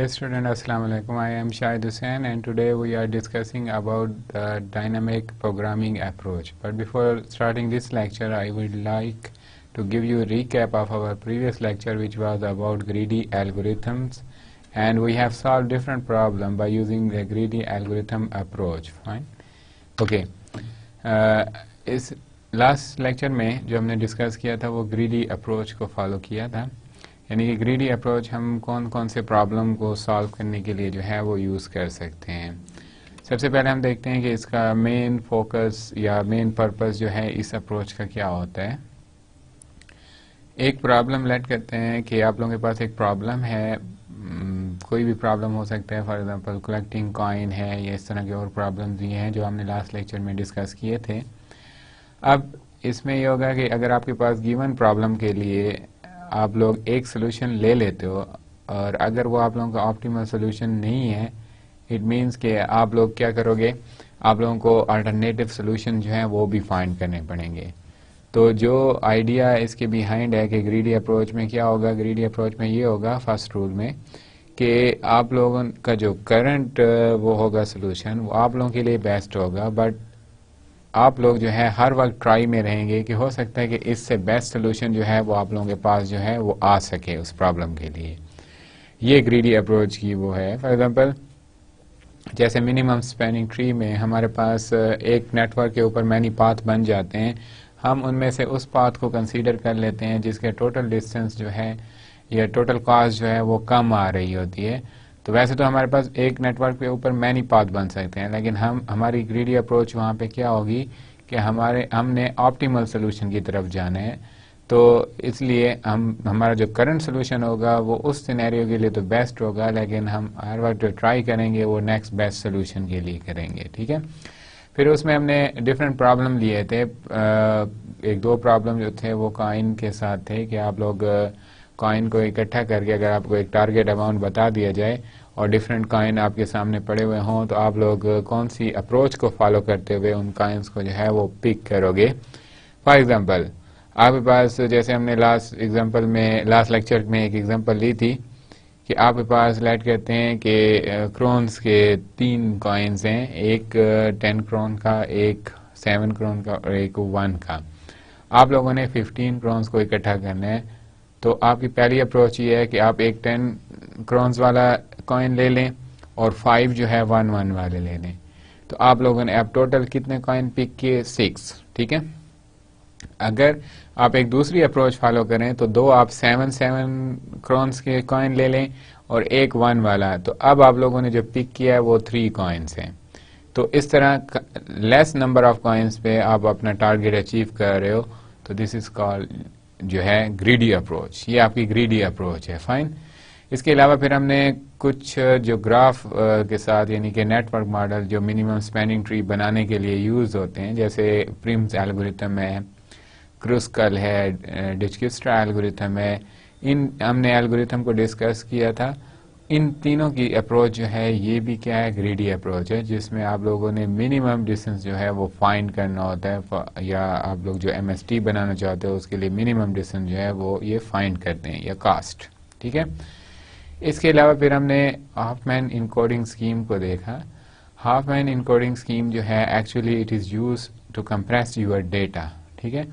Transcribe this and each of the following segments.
Dear student, Assalamu alaikum. I am Shahid Hussain and today we are discussing about the dynamic programming approach. But before starting this lecture, I would like to give you a recap of our previous lecture which was about greedy algorithms and we have solved different problem by using the greedy algorithm approach. Fine. Okay. Uh, इस last lecture we discussed हमने discuss किया था वो greedy यानी कि greedy approach हम कौन कौन से प्रॉब्लम को सॉल्व करने के लिए जो है वो यूज़ कर सकते हैं सबसे पहले हम देखते हैं कि इसका मेन फोकस या मेन पर्पस जो है इस अप्रोच का क्या होता है एक प्रॉब्लम लेट करते हैं कि आप लोगों के पास एक प्रॉब्लम है कोई भी प्रॉब्लम हो सकता है फॉर एग्जांपल कलेक्टिंग कॉइन है या इस तरह के और प्रॉब्लम भी हैं जो हमने लास्ट लेक्चर में डिस्कस किए थे अब इसमें यह होगा कि अगर आपके पास गिवन प्रॉब्लम के लिए आप लोग एक सोल्यूशन ले लेते हो और अगर वो आप लोगों का ऑप्टिमल सोल्यूशन नहीं है इट मीन्स के आप लोग क्या करोगे आप लोगों को अल्टरनेटिव सोल्यूशन जो है वो भी फाइंड करने पड़ेंगे तो जो आइडिया इसके बिहाइंड है कि ग्रीडी अप्रोच में क्या होगा ग्रीडी अप्रोच में ये होगा फर्स्ट रूल में कि आप लोगों का जो करंट वो होगा सोल्यूशन वो आप लोगों के लिए बेस्ट होगा बट आप लोग जो है हर वक्त ट्राई में रहेंगे कि हो सकता है कि इससे बेस्ट सोल्यूशन जो है वो आप लोगों के पास जो है वो आ सके उस प्रॉब्लम के लिए ये ग्रीडी अप्रोच की वो है फॉर एग्जांपल जैसे मिनिमम स्पेनिंग ट्री में हमारे पास uh, एक नेटवर्क के ऊपर मैनी पाथ बन जाते हैं हम उनमें से उस पाथ को कंसीडर कर लेते हैं जिसके टोटल डिस्टेंस जो है या टोटल कॉस्ट जो है वो कम आ रही होती है तो वैसे तो हमारे पास एक नेटवर्क के ऊपर मैनी पाथ बन सकते हैं लेकिन हम हमारी ग्रीडी अप्रोच वहाँ पे क्या होगी कि हमारे हमने ऑप्टिमल सोल्यूशन की तरफ जाना है तो इसलिए हम हमारा जो करंट सोल्यूशन होगा वो उस सिनेरियो के लिए तो बेस्ट होगा लेकिन हम हर वक्त जो ट्राई करेंगे वो नेक्स्ट बेस्ट सोल्यूशन के लिए करेंगे ठीक है फिर उसमें हमने डिफरेंट प्रॉब्लम लिए थे एक दो प्रॉब्लम जो थे वो काइन के साथ थे कि आप लोग कॉइन को इकट्ठा करके अगर आपको एक टारगेट अमाउंट बता दिया जाए और डिफरेंट कॉइन आपके सामने पड़े हुए हों तो आप लोग कौन सी अप्रोच को फॉलो करते हुए उन कॉइन्स को जो है वो पिक करोगे फॉर एग्जाम्पल आपके पास जैसे हमने लास्ट एग्जाम्पल में लास्ट लेक्चर में एक एग्जाम्पल ली थी कि आपके पास लाइट कहते हैं कि क्रोन्स के तीन कॉइन्स हैं एक टेन क्रोन का एक सेवन क्रोन का और एक वन का आप लोगों ने फिफ्टीन क्रोन्स को इकट्ठा करना है तो आपकी पहली अप्रोच ये है कि आप एक टेन क्रॉन्स वाला कॉइन ले लें और फाइव जो है वन वन वाले ले लें तो आप लोगों ने अब टोटल कितने कॉइन पिक किए सिक्स ठीक है अगर आप एक दूसरी अप्रोच फॉलो करें तो दो आप सेवन सेवन क्रॉन्स के कॉइन ले लें और एक वन वाला तो अब आप लोगों ने जो पिक किया है वो थ्री कॉइन्स हैं तो इस तरह लेस नंबर ऑफ कॉइन्स पे आप अपना टारगेट अचीव कर रहे हो तो दिस इज कॉल्ड जो है ग्रीडी अप्रोच ये आपकी ग्रीडी अप्रोच है फाइन इसके अलावा फिर हमने कुछ जो ग्राफ के साथ यानी कि नेटवर्क मॉडल जो मिनिमम स्पेनिंग ट्री बनाने के लिए यूज़ होते हैं जैसे प्रिम्स एल्गोरिथम है क्रूसकल है डिचकिस्ट्रा एल्गोरिथम है इन हमने एल्गोरिथम को डिस्कस किया था इन तीनों की अप्रोच जो है ये भी क्या है ग्रेडी अप्रोच है जिसमें आप लोगों ने मिनिमम डिस्टेंस जो है वो फाइंड करना होता है या आप लोग जो एम बनाना चाहते हो उसके लिए मिनिमम डिस्टेंस जो है वो ये फाइंड करते हैं या कास्ट ठीक है इसके अलावा फिर हमने हाफ मैन इनकोडिंग स्कीम को देखा हाफ मैन इनकोडिंग स्कीम जो है actually it is used to compress your data ठीक है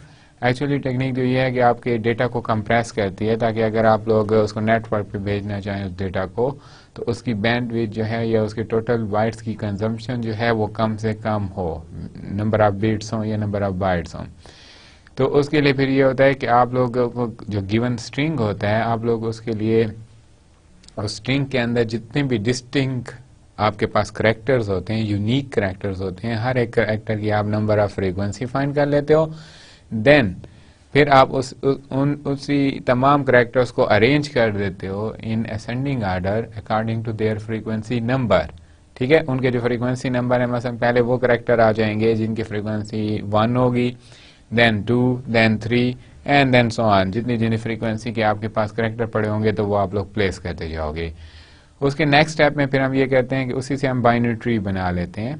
एक्चुअली टेक्निक जो ये है कि आपके डेटा को कंप्रेस करती है ताकि अगर आप लोग उसको नेटवर्क पे भेजना चाहें उस डेटा को तो उसकी बैंड जो है या उसके टोटल बाइट्स की कंजम्पशन जो है वो कम से कम हो नंबर ऑफ बीट्स हों या नंबर ऑफ बाइट्स हों तो उसके लिए फिर ये होता है कि आप लोग को जो गिवन स्ट्रिंग होता है आप लोग उसके लिए उस स्ट्रिंग के अंदर जितने भी डिस्टिंग आपके पास करेक्टर्स होते हैं यूनिक करेक्टर्स होते हैं हर एक करेक्टर की आप नंबर ऑफ फ्रीक्वेंसी फाइंड कर लेते हो देन फिर आप उस, उन उसी तमाम करेक्टर्स को अरेंज कर देते हो in ascending order according to their frequency number ठीक है उनके जो फ्रीक्वेंसी नंबर है मतलब पहले वो करेक्टर आ जाएंगे जिनकी फ्रीक्वेंसी वन होगी then two then three and then so on जितनी जितनी फ्रीक्वेंसी के आपके पास करेक्टर पड़े होंगे तो वो आप लोग प्लेस करते जाओगे उसके नेक्स्ट स्टेप में फिर हम ये कहते हैं कि उसी से हम बाइनरी ट्री बना लेते हैं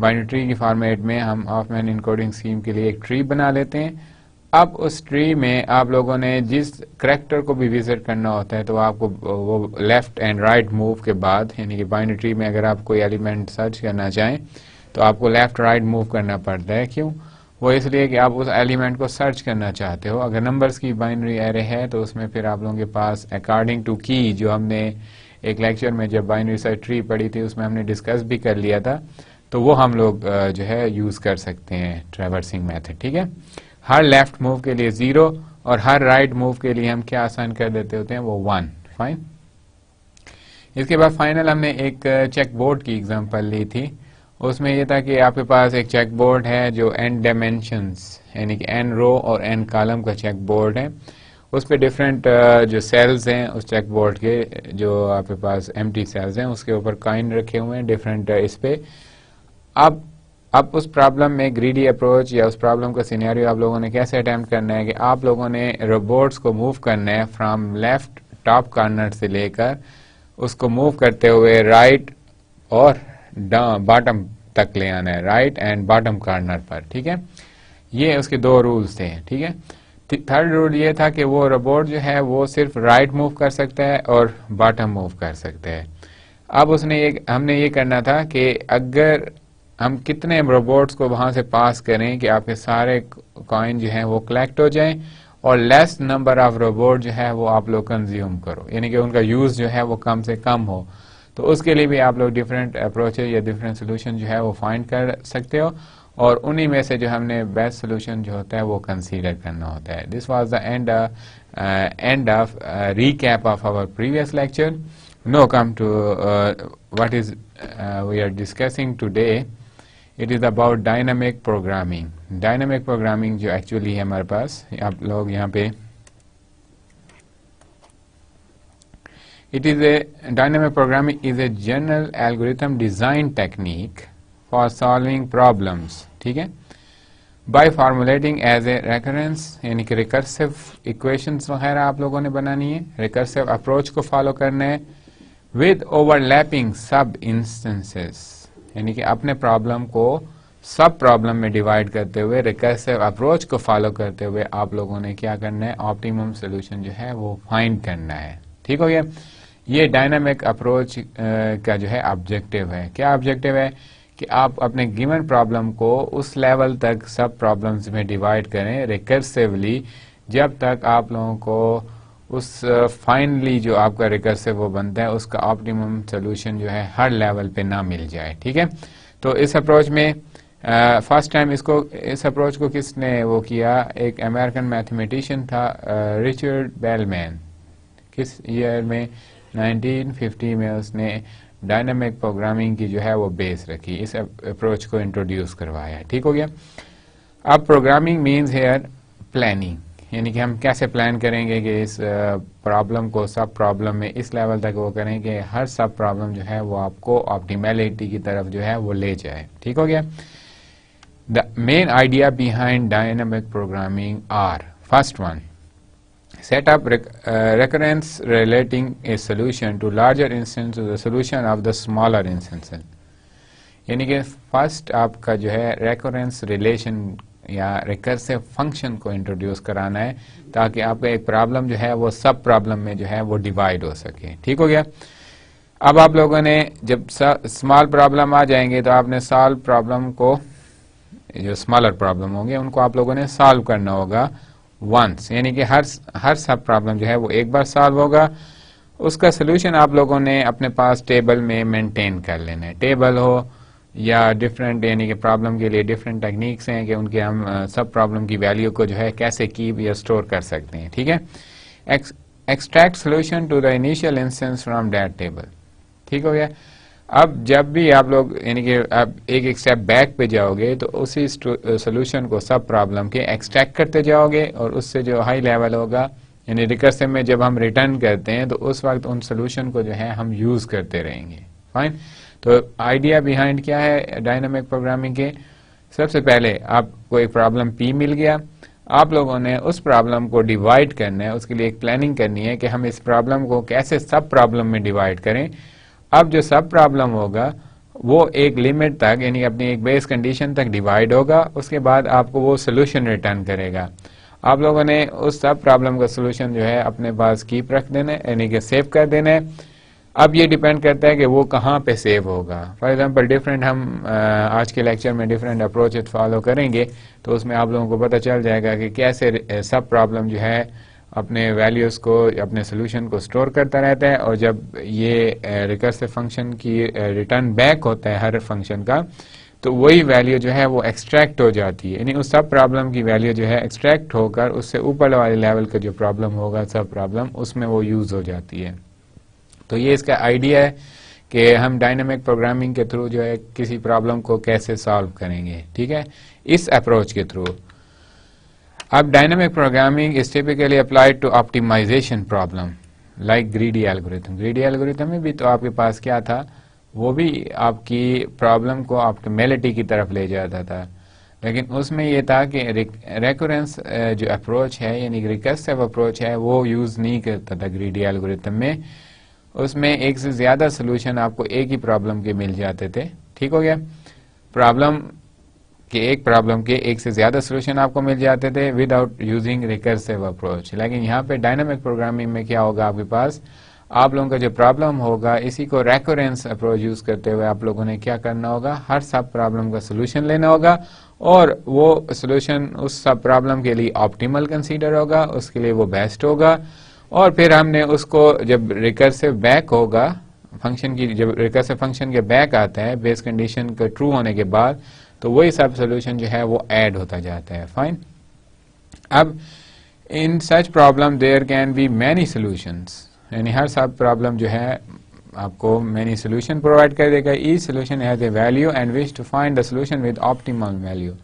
बाइनट्री की फॉर्मेट में हम ऑफ मैन इनकोडिंग स्कीम के लिए एक ट्री बना लेते हैं अब उस ट्री में आप लोगों ने जिस करेक्टर को भी विजिट करना होता है तो आपको वो लेफ्ट एंड राइट मूव के बाद यानी कि बाइनट्री में अगर आप कोई एलिमेंट सर्च करना चाहें तो आपको लेफ्ट राइट मूव करना पड़ता है क्यों वो इसलिए कि आप उस एलिमेंट को सर्च करना चाहते हो अगर नंबर्स की बाइनरी एरे है तो उसमें फिर आप लोगों के पास अकॉर्डिंग टू की जो हमने एक लेक्चर में जब बाइनरी सर्च ट्री पढ़ी थी उसमें हमने डिस्कस भी कर लिया था तो वो हम लोग जो है यूज़ कर सकते हैं ट्रेवर्सिंग मेथड ठीक है हर लेफ्ट मूव के लिए ज़ीरो और हर राइट मूव के लिए हम क्या आसान कर देते होते हैं वो वन फाइन इसके बाद फाइनल हमने एक चेक बोर्ड की एग्जांपल ली थी उसमें यह था कि आपके पास एक चेक बोर्ड है जो एन डायमेंशन यानी कि एन रो और एन कॉलम का चेक बोर्ड है उस पर डिफरेंट जो सेल्स हैं उस चेक बोर्ड के जो आपके पास एम्प्टी सेल्स हैं उसके ऊपर काइन रखे हुए हैं डिफरेंट इस पर अब अब उस प्रॉब्लम में ग्रीडी अप्रोच या उस प्रॉब्लम का सीनियरियो आप लोगों ने कैसे अटैम्प्ट करना है कि आप लोगों ने रोबोट्स को मूव करना है फ्रॉम लेफ्ट टॉप कॉर्नर से लेकर उसको मूव करते हुए राइट और बॉटम तक ले आना है राइट एंड बॉटम कॉर्नर पर ठीक है ये उसके दो रूल्स थे ठीक है थर्ड रूल ये था कि वो रोबोट जो है वो सिर्फ राइट मूव कर सकता है और बॉटम मूव कर सकता है अब उसने ये हमने ये करना था कि अगर हम कितने रोबोट्स को वहां से पास करें कि आपके सारे कॉइन जो हैं वो कलेक्ट हो जाएं और लेस नंबर ऑफ रोबोट जो है वो आप लोग कंज्यूम करो यानी कि उनका यूज जो है वो कम से कम हो तो उसके लिए भी आप लोग डिफरेंट अप्रोचेज या डिफरेंट सोल्यूशन जो है वो फाइंड कर सकते हो और उन्हीं में से जो हमने बेस्ट सोल्यूशन जो होता है वो कंसीडर करना होता है this was the end end of recap of our previous lecture now come to what is we are discussing today it is about dynamic programming dynamic programming जो एक्चुअली है हमारे पास आप लोग यहाँ पे it is a dynamic programming is a general algorithm design technique for solving problems ठीक है by formulating as a reference यानी कि रिकर्सिव इक्वेशन वगैरह आप लोगों ने बनानी है रिकर्सिव अप्रोच को फॉलो करना है विद ओवरलैपिंग सब इंस्टेंसेस यानी कि अपने प्रॉब्लम को सब प्रॉब्लम में डिवाइड करते हुए रिकर्सिव अप्रोच को फॉलो करते हुए आप लोगों ने क्या करना है ऑप्टिमम सोल्यूशन जो है वो फाइंड करना है ठीक हो गया ये डायनामिक अप्रोच का जो है ऑब्जेक्टिव है क्या ऑब्जेक्टिव है कि आप अपने गिवन प्रॉब्लम को उस लेवल तक सब प्रॉब्लम्स में डिवाइड करें रिकर्सिवली जब तक आप लोगों को उस फाइनली जो आपका रिकर्सिव वो बनता है उसका ऑप्टिमम सोल्यूशन जो है हर लेवल पे ना मिल जाए ठीक है तो इस अप्रोच में फर्स्ट टाइम इसको इस अप्रोच को किसने वो किया एक अमेरिकन मैथमेटिशियन था रिचर्ड बेलमैन किस ईयर में 1950 में उसने डायनामिक प्रोग्रामिंग की जो है वो बेस रखी इस अप्रोच को इंट्रोड्यूस करवाया ठीक हो गया अब प्रोग्रामिंग मीन्स हेयर प्लानिंग यानी कि हम कैसे प्लान करेंगे कि इस प्रॉब्लम को सब प्रॉब्लम में इस लेवल तक वो करें कि हर सब प्रॉब्लम जो है वो आपको ऑप्टिमेलिटी की तरफ जो है वो ले जाए ठीक हो गया the main idea behind dynamic programming are first one setup up relating a solution to larger solution to larger instance to the solution यानी कि फर्स्ट आपका जो है रेकरेंस रिलेशन या रिकर्सिव फंक्शन को इंट्रोड्यूस कराना है ताकि आपका एक प्रॉब्लम जो है वो सब प्रॉब्लम में जो है वो डिवाइड हो सके ठीक हो गया अब आप लोगों ने जब स्मॉल प्रॉब्लम आ जाएंगे तो आपने सॉल्व प्रॉब्लम को जो स्मॉलर प्रॉब्लम होंगे उनको आप लोगों ने सॉल्व करना होगा वंस यानी कि हर हर सब प्रॉब्लम जो है वो एक बार सॉल्व होगा उसका सोल्यूशन आप लोगों ने अपने पास टेबल में मेंटेन कर लेना है टेबल हो या डिफरेंट यानी कि प्रॉब्लम के लिए डिफरेंट टेक्निक्स हैं कि उनके हम सब प्रॉब्लम की वैल्यू को जो है कैसे कीप या स्टोर कर सकते हैं ठीक है extract solution to the initial instance from that table ठीक हो गया अब जब भी आप लोग यानी कि आप एक एक स्टेप बैक पे जाओगे तो उसी सोल्यूशन को सब प्रॉब्लम के एक्सट्रैक्ट करते जाओगे और उससे जो हाई लेवल होगा यानी रिकर्सिव में जब हम रिटर्न करते हैं तो उस वक्त उन सोल्यूशन को जो है हम यूज़ करते रहेंगे फाइन तो आइडिया बिहाइंड क्या है डायनामिक प्रोग्रामिंग के सबसे पहले आपको एक प्रॉब्लम पी मिल गया आप लोगों ने उस प्रॉब्लम को डिवाइड करना है उसके लिए एक प्लानिंग करनी है कि हम इस प्रॉब्लम को कैसे सब प्रॉब्लम में डिवाइड करें अब जो सब प्रॉब्लम होगा वो एक लिमिट तक यानी अपनी एक बेस कंडीशन तक डिवाइड होगा उसके बाद आपको वो सोल्यूशन रिटर्न करेगा आप लोगों ने उस सब प्रॉब्लम का सोल्यूशन जो है अपने पास कीप रख देना है यानी कि सेव कर देना है अब ये डिपेंड करता है कि वो कहाँ पे सेव होगा फॉर एग्जांपल डिफरेंट हम आज के लेक्चर में डिफरेंट अप्रोच फॉलो करेंगे तो उसमें आप लोगों को पता चल जाएगा कि कैसे सब प्रॉब्लम जो है अपने वैल्यूज को अपने सोल्यूशन को स्टोर करता रहता है और जब ये रिकर्सिव फंक्शन की रिटर्न बैक होता है हर फंक्शन का तो वही वैल्यू जो है वो एक्सट्रैक्ट हो जाती है यानी उस सब प्रॉब्लम की वैल्यू जो है एक्सट्रैक्ट होकर उससे ऊपर वाले लेवल का जो प्रॉब्लम होगा सब प्रॉब्लम उसमें वो यूज़ हो जाती है तो ये इसका आइडिया है कि हम डायनेमिक प्रोग्रामिंग के थ्रू जो है किसी प्रॉब्लम को कैसे सॉल्व करेंगे ठीक है इस अप्रोच के थ्रू अब dynamic programming is typically applied to optimization problem like greedy algorithm greedy algorithm में भी तो आपके पास क्या था वो भी आपकी प्रॉब्लम को ऑप्टिमेलिटी की तरफ ले जाता था लेकिन उसमें यह था कि रेकोरेंस जो अप्रोच है यानी रिकर्सिव अप्रोच है वो यूज़ नहीं करता था ग्रीडी एल्गोरिथम में उसमें एक से ज्यादा सोल्यूशन आपको एक ही प्रॉब्लम के मिल जाते थे ठीक हो गया प्रॉब्लम के एक प्रॉब्लम के एक से ज्यादा सोल्यूशन आपको मिल जाते थे विदाउट यूजिंग रिकर्सिव अप्रोच लेकिन यहाँ पे डायनामिक प्रोग्रामिंग में क्या होगा आपके पास आप लोगों का जो प्रॉब्लम होगा इसी को रेकोरेंस अप्रोच यूज करते हुए आप लोगों ने क्या करना होगा हर सब प्रॉब्लम का सोल्यूशन लेना होगा और वो सोल्यूशन उस सब प्रॉब्लम के लिए ऑप्टिमल कंसीडर होगा उसके लिए वो बेस्ट होगा और फिर हमने उसको जब रिकर्सिव बैक होगा फंक्शन की जब रिकर्सिव फंक्शन के बैक आता है बेस कंडीशन का ट्रू होने के बाद तो वही सब सोल्यूशन जो है वो एड होता जाता है फाइन अब in such problem there can be many solutions यानी हर सब प्रॉब्लम जो है आपको मैनी सोल्यूशन प्रोवाइड कर देगा each solution has a value and wish to find the solution with optimum value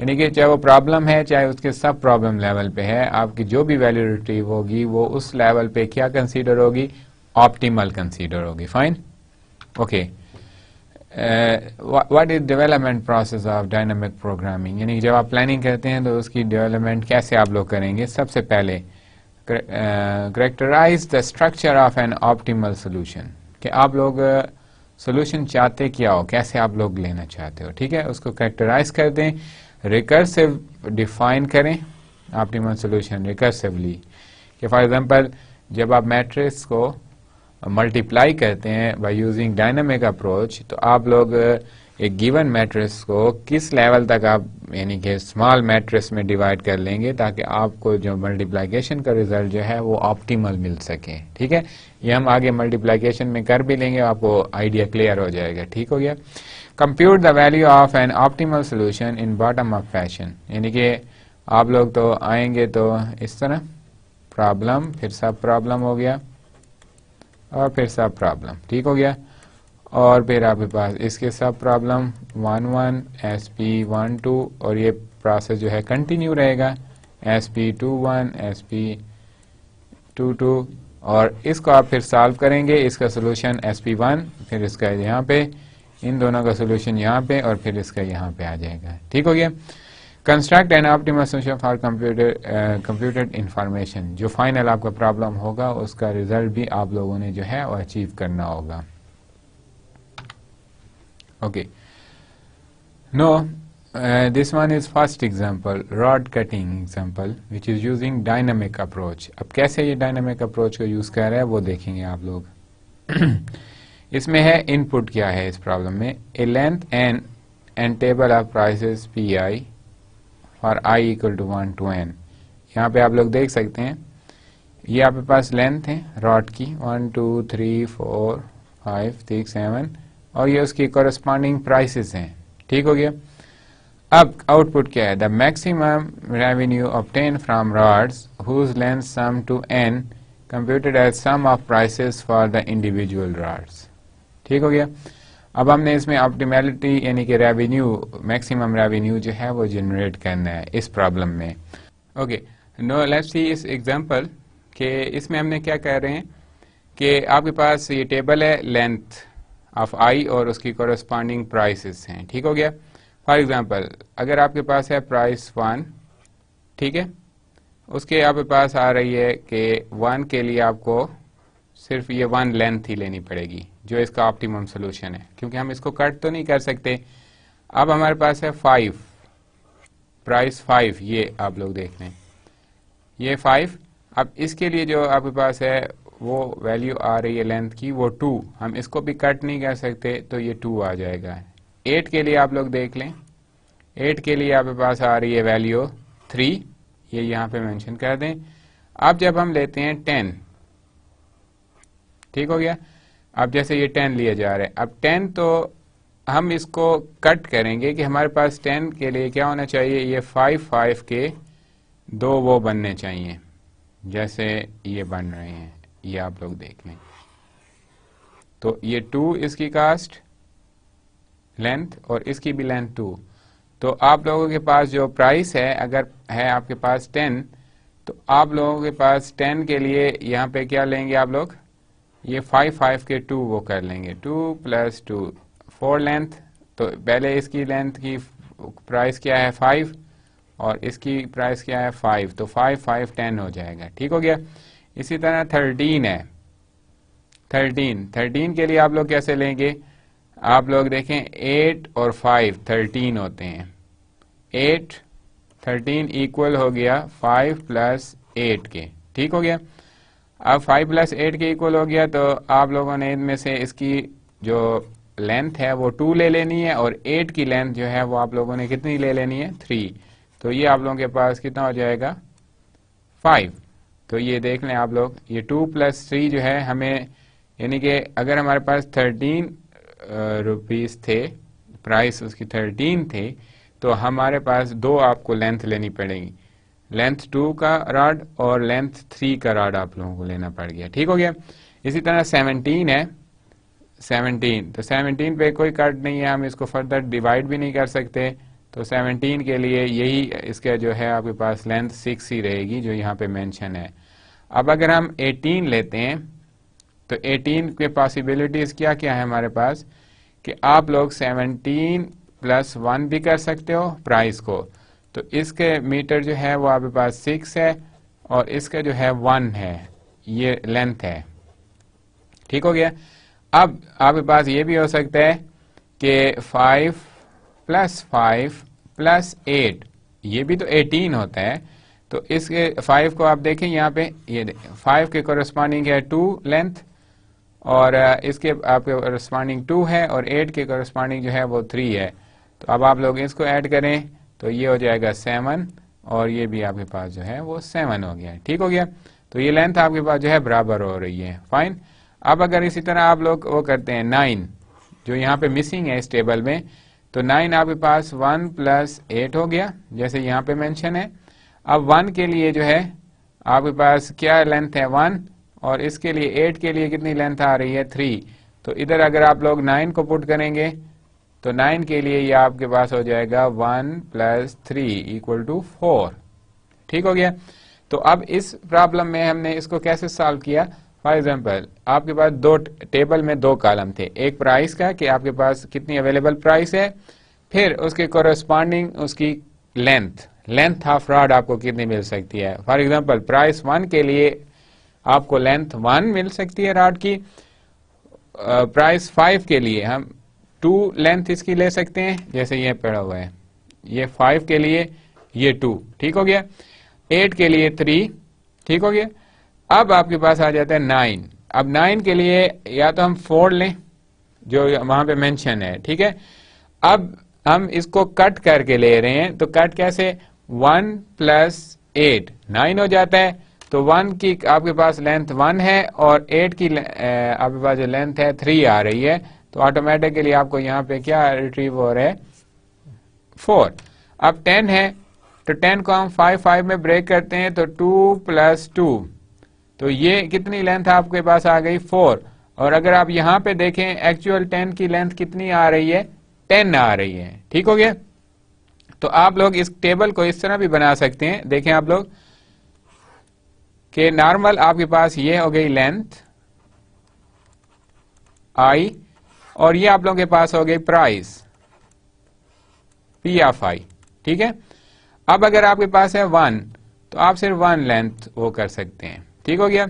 यानी कि चाहे वो प्रॉब्लम है चाहे उसके सब प्रॉब्लम लेवल पे है आपकी जो भी वैल्यू रिट्रीव होगी वो उस लेवल पे क्या कंसीडर होगी ऑप्टिमल कंसीडर होगी fine okay what is development process of dynamic programming यानी जब आप प्लानिंग करते हैं तो उसकी डेवलपमेंट कैसे आप लोग करेंगे सबसे पहले characterize the structure of an optimal solution कि आप लोग सोल्यूशन uh, चाहते क्या हो कैसे आप लोग लेना चाहते हो ठीक है उसको करेक्टराइज कर दें रिकर्सिव डिफाइन करें ऑप्टिमम सोल्यूशन रिकर्सिवली कि फॉर एग्जांपल जब आप मैट्रिक्स को मल्टीप्लाई करते हैं बाय यूजिंग डायनामिक अप्रोच तो आप लोग एक गिवन मैट्रिक्स को किस लेवल तक आप यानी कि स्मॉल मैट्रिक्स में डिवाइड कर लेंगे ताकि आपको जो मल्टीप्लाइकेशन का रिजल्ट जो है वो ऑप्टिमल मिल सके ठीक है ये हम आगे मल्टीप्लाइकेशन में कर भी लेंगे आपको आइडिया क्लियर हो जाएगा ठीक हो गया compute the value of an optimal solution in bottom up fashion यानी कि आप लोग तो आएंगे तो इस तरह प्रॉब्लम फिर सब प्रॉब्लम हो गया और फिर सब प्रॉब्लम ठीक हो गया और फिर आपके पास इसके subproblem one one S P one two और ये प्रोसेस जो है कंटिन्यू रहेगा S P two one S P two two और इसको आप फिर सॉल्व करेंगे इसका सोल्यूशन एस पी वन फिर इसका यहाँ पे इन दोनों का सोल्यूशन यहाँ पे और फिर इसका यहाँ पे आ जाएगा ठीक हो गया construct an optimal solution for computer computed information जो फाइनल आपका प्रॉब्लम होगा उसका रिजल्ट भी आप लोगों ने जो है वो अचीव करना होगा okay now this one is first example rod cutting example which is using dynamic approach अब कैसे ये डायनामिक अप्रोच को यूज कर रहे हैं वो देखेंगे आप लोग इसमें है इनपुट क्या है इस प्रॉब्लम में a length N and table of prices P I for I equal to one two N यहाँ पे आप लोग देख सकते हैं ये आपके पास लेंथ है रॉड की one two three four five six seven और ये उसकी कॉरेस्पॉन्डिंग प्राइसेस हैं ठीक हो गया अब आउटपुट क्या है the maximum revenue obtain from rods whose length sum to N computed as sum of prices for the individual rods ठीक हो गया अब हमने इसमें ऑप्टिमैलिटी यानी कि रेवेन्यू मैक्सिमम रेवेन्यू जो है वो जनरेट करना है इस प्रॉब्लम में ओके नो लेट्स सी इस एग्जांपल के इसमें हमने क्या कह रहे हैं कि आपके पास ये टेबल है लेंथ ऑफ आई और उसकी कॉरस्पॉन्डिंग प्राइसेस हैं ठीक हो गया फॉर एग्जांपल अगर आपके पास है प्राइस वन ठीक है उसके आपके पास आ रही है कि वन के लिए आपको सिर्फ ये वन लेंथ ही लेनी पड़ेगी जो इसका ऑप्टिमम सोल्यूशन है क्योंकि हम इसको कट तो नहीं कर सकते अब हमारे पास है फाइव प्राइस फाइव ये आप लोग देख लें ये फाइव अब इसके लिए जो आपके पास है वो वैल्यू आ रही है लेंथ की वो टू हम इसको भी कट नहीं कर सकते तो ये टू आ जाएगा एट के लिए आप लोग देख लें एट के लिए आपके पास आ रही है वैल्यू थ्री ये यहाँ पे मेंशन कर दें अब जब हम लेते हैं टेन ठीक हो गया अब जैसे ये टेन लिए जा रहे है अब टेन तो हम इसको कट करेंगे कि हमारे पास टेन के लिए क्या होना चाहिए ये फाइव फाइव के दो वो बनने चाहिए जैसे ये बन रहे हैं ये आप लोग देख लें तो ये टू इसकी कास्ट लेंथ और इसकी भी लेंथ टू तो आप लोगों के पास जो प्राइस है अगर है आपके पास टेन तो आप लोगों के पास टेन के लिए यहाँ पे क्या लेंगे आप लोग ये फाइव फाइव के टू वो कर लेंगे two plus two four length तो पहले इसकी लेंथ की प्राइस क्या है फाइव और इसकी प्राइस क्या है फाइव तो फाइव फाइव टेन हो जाएगा ठीक हो गया इसी तरह थर्टीन है थर्टीन थर्टीन के लिए आप लोग कैसे लेंगे आप लोग देखें एट और फाइव थर्टीन होते हैं एट थर्टीन इक्वल हो गया फाइव प्लस एट के ठीक हो गया अब फाइव प्लस एट के इक्वल हो गया तो आप लोगों ने इनमें से इसकी जो लेंथ है वो टू ले लेनी है और एट की लेंथ जो है वो आप लोगों ने कितनी ले लेनी है थ्री तो ये आप लोगों के पास कितना हो जाएगा फाइव तो ये देख लें आप लोग ये टू प्लस थ्री जो है हमें यानी कि अगर हमारे पास थर्टीन रुपीज़ थे प्राइस उसकी थर्टीन थे तो हमारे पास दो आपको लेंथ लेनी पड़ेगी लेंथ टू का राड और लेंथ थ्री का राड आप लोगों को लेना पड़ गया ठीक हो गया इसी तरह सेवनटीन है सेवनटीन तो सेवनटीन पे कोई कट नहीं है हम इसको फर्दर डिवाइड भी नहीं कर सकते तो सेवनटीन के लिए यही इसका जो है आपके पास लेंथ सिक्स ही रहेगी जो यहाँ पे मेंशन है अब अगर हम एटीन लेते हैं तो एटीन के पॉसिबिलिटीज़ क्या क्या है हमारे पास कि आप लोग सेवनटीन प्लस वन भी कर सकते हो प्राइस को तो इसके मीटर जो है वो आपके पास सिक्स है और इसका जो है वन है ये लेंथ है ठीक हो गया अब आपके पास ये भी हो सकता है कि five plus five plus eight ये भी तो एटीन होता है तो इसके फाइव को आप देखें यहाँ पे ये फाइव के कॉरस्पॉन्डिंग है टू लेंथ और इसके आपके कॉरस्पॉन्डिंग टू है और एट के कॉरस्पॉन्डिंग जो है वो थ्री है तो अब आप लोग इसको ऐड करें तो ये हो जाएगा सेवन और ये भी आपके पास जो है वो सेवन हो गया ठीक हो गया तो ये लेंथ आपके पास जो है बराबर हो रही है फाइन अब अगर इसी तरह आप लोग वो करते हैं नाइन जो यहाँ पे मिसिंग है इस टेबल में तो नाइन आपके पास वन प्लस एट हो गया जैसे यहाँ पे मेंशन है अब वन के लिए जो है आपके पास क्या लेंथ है वन और इसके लिए एट के लिए कितनी लेंथ आ रही है थ्री तो इधर अगर आप लोग नाइन को पुट करेंगे तो नाइन के लिए ये आपके पास हो जाएगा one plus three equal to four ठीक हो गया तो अब इस प्रॉब्लम में हमने इसको कैसे सॉल्व किया फॉर एग्जाम्पल आपके पास दो टेबल में दो कॉलम थे एक प्राइस का कि आपके पास कितनी अवेलेबल प्राइस है फिर उसके कोरोस्पॉन्डिंग उसकी लेंथ लेंथ ऑफ रॉड आपको कितनी मिल सकती है फॉर एग्जाम्पल प्राइस वन के लिए आपको लेंथ वन मिल सकती है रॉड की प्राइस फाइव के लिए हम टू लेंथ इसकी ले सकते हैं जैसे ये पड़ा हुआ है ये फाइव के लिए ये टू ठीक हो गया एट के लिए थ्री ठीक हो गया अब आपके पास आ जाता है नाइन अब नाइन के लिए या तो हम फोर लें जो वहां पे मेंशन है ठीक है अब हम इसको कट करके ले रहे हैं तो कट कैसे वन प्लस एट नाइन हो जाता है तो वन की आपके पास लेंथ वन है और एट की आपके पास जो लेंथ है थ्री आ रही है तो ऑटोमेटिकली आपको यहाँ पे क्या रिट्रीव हो रहा है फोर अब टेन है तो टेन को हम फाइव फाइव में ब्रेक करते हैं तो टू प्लस टू तो ये कितनी लेंथ आपके पास आ गई फोर और अगर आप यहां पे देखें एक्चुअल टेन की लेंथ कितनी आ रही है टेन आ रही है ठीक हो गया तो आप लोग इस टेबल को इस तरह भी बना सकते हैं देखें आप लोग नॉर्मल आपके पास ये हो गई लेंथ आई और ये आप लोगों के पास हो गए प्राइस पी एफ आई ठीक है अब अगर आपके पास है वन तो आप सिर्फ वन लेंथ वो कर सकते हैं ठीक हो गया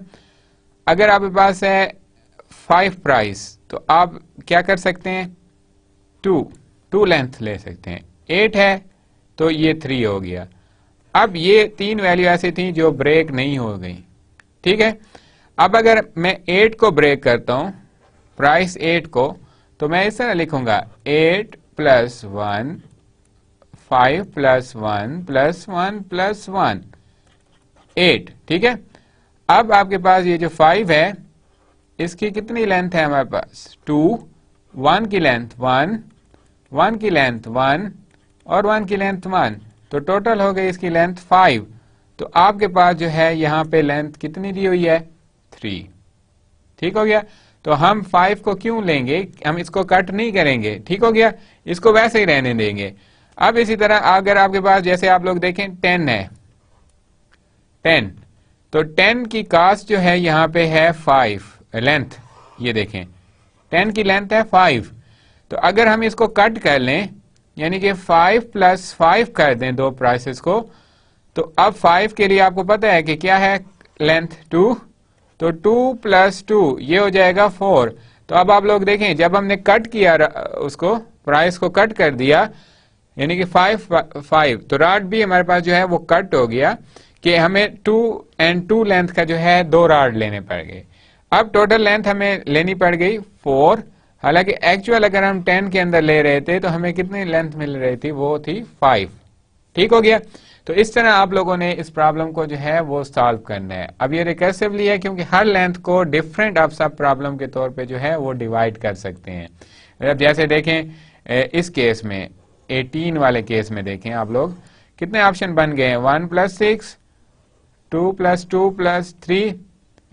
अगर आपके पास है फाइव प्राइस तो आप क्या कर सकते हैं टू टू लेंथ ले सकते हैं एट है तो ये थ्री हो गया अब ये तीन वैल्यू ऐसी थी जो ब्रेक नहीं हो गई ठीक है अब अगर मैं एट को ब्रेक करता हूं प्राइस एट को तो मैं इस तरह लिखूंगा eight plus one five plus one plus one plus one eight ठीक है अब आपके पास ये जो फाइव है इसकी कितनी लेंथ है हमारे पास टू वन की लेंथ वन वन की लेंथ वन और वन की लेंथ वन तो टोटल हो गई इसकी लेंथ फाइव तो आपके पास जो है यहां पे लेंथ कितनी दी हुई है थ्री ठीक हो गया तो हम फाइव को क्यों लेंगे हम इसको कट नहीं करेंगे ठीक हो गया इसको वैसे ही रहने देंगे अब इसी तरह अगर आपके पास जैसे आप लोग देखें टेन है टेन तो टेन की कास्ट जो है यहां पे है फाइव लेंथ ये देखें टेन की लेंथ है फाइव तो अगर हम इसको कट कर लें यानी कि फाइव प्लस फाइव कर दें दो प्राइसेस को तो अब फाइव के लिए आपको पता है कि क्या है लेंथ टू तो टू प्लस टू ये हो जाएगा फोर तो अब आप लोग देखें जब हमने कट किया उसको प्राइस को कट कर दिया यानी कि फाइव फाइव तो राड भी हमारे पास जो है वो कट हो गया कि हमें टू एंड टू लेंथ का जो है दो राड लेने पड़ गए अब टोटल लेंथ हमें लेनी पड़ गई फोर हालांकि एक्चुअल अगर हम टेन के अंदर ले रहे थे तो हमें कितनी लेंथ मिल रही थी वो थी फाइव ठीक हो गया तो इस तरह आप लोगों ने इस प्रॉब्लम को जो है वो सॉल्व करना है अब ये रिकर्सिवली है क्योंकि हर लेंथ को डिफरेंट आप सब प्रॉब्लम के तौर पे जो है वो डिवाइड कर सकते हैं अब जैसे देखें इस केस में 18 वाले केस में देखें आप लोग कितने ऑप्शन बन गए हैं one plus six two plus two plus three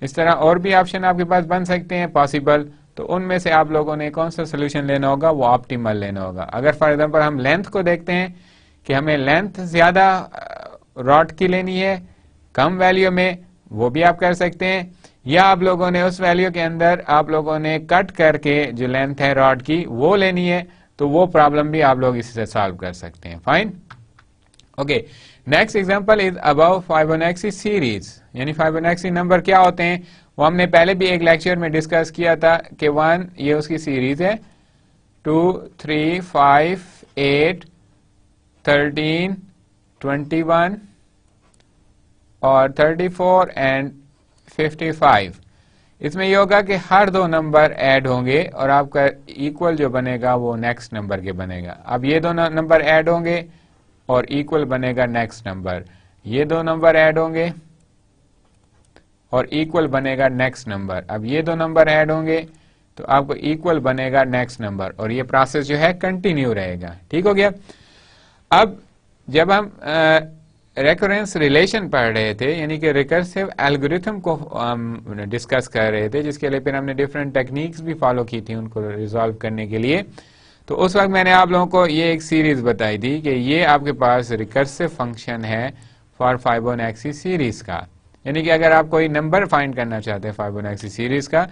इस तरह और भी ऑप्शन आपके पास बन सकते हैं पॉसिबल तो उनमें से आप लोगों ने कौन सा सोल्यूशन लेना होगा वो ऑप्टीमल लेना होगा अगर फॉर एग्जाम्पल हम लेंथ को देखते हैं कि हमें लेंथ ज़्यादा रॉड की लेनी है कम वैल्यू में वो भी आप कर सकते हैं या आप लोगों ने उस वैल्यू के अंदर आप लोगों ने कट करके जो लेंथ है रॉड की वो लेनी है तो वो प्रॉब्लम भी आप लोग इससे सॉल्व कर सकते हैं fine okay next example is above Fibonacci series यानी फाइबोनेक्सी नंबर क्या होते हैं वो हमने पहले भी एक लेक्चर में डिस्कस किया था कि वन ये उसकी सीरीज है two three five eight thirteen twenty one और thirty four and fifty five इसमें ये होगा कि हर दो नंबर ऐड होंगे और आपका इक्वल जो बनेगा वो नेक्स्ट नंबर के बनेगा अब ये दो नंबर ऐड होंगे और इक्वल बनेगा नेक्स्ट नंबर ये दो नंबर ऐड होंगे और इक्वल बनेगा नेक्स्ट नंबर अब ये दो नंबर ऐड होंगे तो आपको इक्वल बनेगा नेक्स्ट नंबर और ये प्रोसेस जो है कंटिन्यू रहेगा ठीक हो गया अब जब हम रेकरेंस रिलेशन पढ़ रहे थे यानी कि रिकर्सिव एल्गोरिथम को हम डिस्कस कर रहे थे जिसके लिए फिर हमने डिफरेंट टेक्निक्स भी फॉलो की थी उनको रिजॉल्व करने के लिए तो उस वक्त मैंने आप लोगों को ये एक सीरीज बताई थी कि ये आपके पास रिकर्सिव फंक्शन है फॉर फाइबोनैक्सी सीरीज का यानी कि अगर आप कोई नंबर फाइंड करना चाहते हैं फाइबोनैक्सी सीरीज का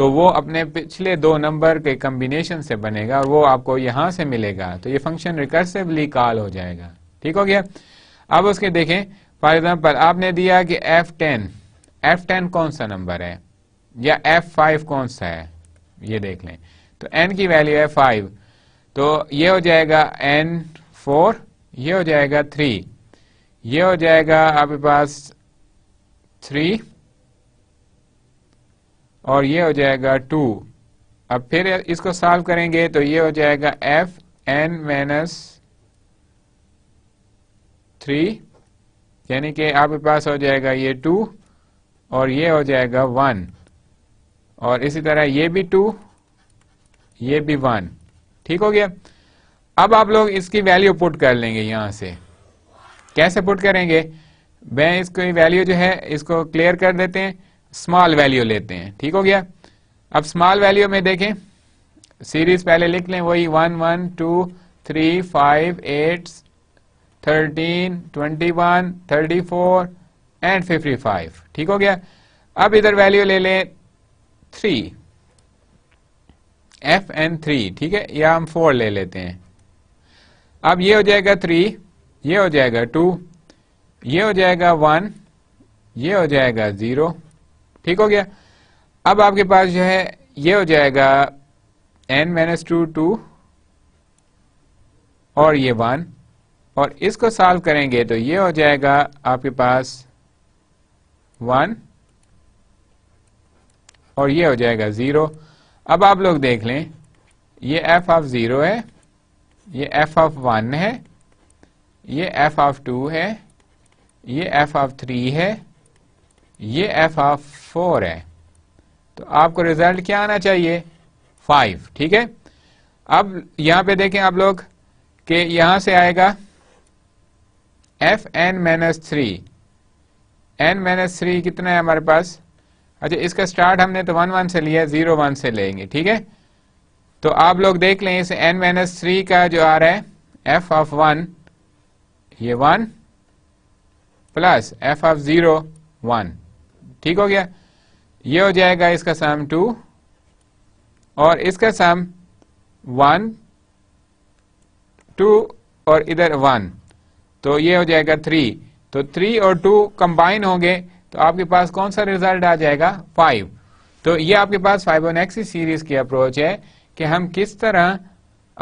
तो वो अपने पिछले दो नंबर के कम्बिनेशन से बनेगा और वो आपको यहां से मिलेगा तो ये फंक्शन रिकर्सिवली कॉल हो जाएगा ठीक हो गया अब उसके देखें फॉर एग्जाम्पल आपने दिया कि F10 F10 कौन सा नंबर है या F5 कौन सा है ये देख लें तो n की वैल्यू है 5 तो ये हो जाएगा n 4 ये हो जाएगा 3 ये हो जाएगा आपके पास थ्री और ये हो जाएगा टू अब फिर इसको सॉल्व करेंगे तो ये हो जाएगा एफ एन माइनस थ्री यानी कि आपके पास हो जाएगा ये टू और ये हो जाएगा वन और इसी तरह ये भी टू ये भी वन ठीक हो गया अब आप लोग इसकी वैल्यू पुट कर लेंगे यहां से कैसे पुट करेंगे मैं इसकी वैल्यू जो है इसको क्लियर कर देते हैं स्मॉल वैल्यू लेते हैं ठीक हो गया अब स्मॉल वैल्यू में देखें सीरीज पहले लिख लें वही one one two three five eight thirteen twenty one thirty four and fifty five ठीक हो गया अब इधर वैल्यू ले लें थ्री एफ एन थ्री ठीक है या हम फोर ले लेते हैं अब ये हो जाएगा थ्री ये हो जाएगा टू ये हो जाएगा वन ये हो जाएगा जीरो ठीक हो गया अब आपके पास जो है ये हो जाएगा एन माइनस टू टू और ये वन और इसको सॉल्व करेंगे तो ये हो जाएगा आपके पास वन और ये हो जाएगा जीरो अब आप लोग देख लें ये एफ ऑफ जीरो है ये एफ ऑफ वन है ये एफ ऑफ टू है ये एफ ऑफ थ्री है ये एफ ऑफ फोर है तो आपको रिजल्ट क्या आना चाहिए फाइव ठीक है अब यहां पे देखें आप लोग कि यहां से आएगा F N minus three N minus three कितना है हमारे पास अच्छा इसका स्टार्ट हमने तो वन वन से लिया जीरो वन से लेंगे ठीक है तो आप लोग देख लें इसे एन माइनस थ्री का जो आ रहा है एफ ऑफ वन ये one plus F of zero one ठीक हो गया ये हो जाएगा इसका सम टू और इसका सम वन टू और इधर वन तो ये हो जाएगा थ्री तो थ्री और टू कंबाइन होंगे तो आपके पास कौन सा रिजल्ट आ जाएगा फाइव तो ये आपके पास फाइव एक्स सीरीज की अप्रोच है कि हम किस तरह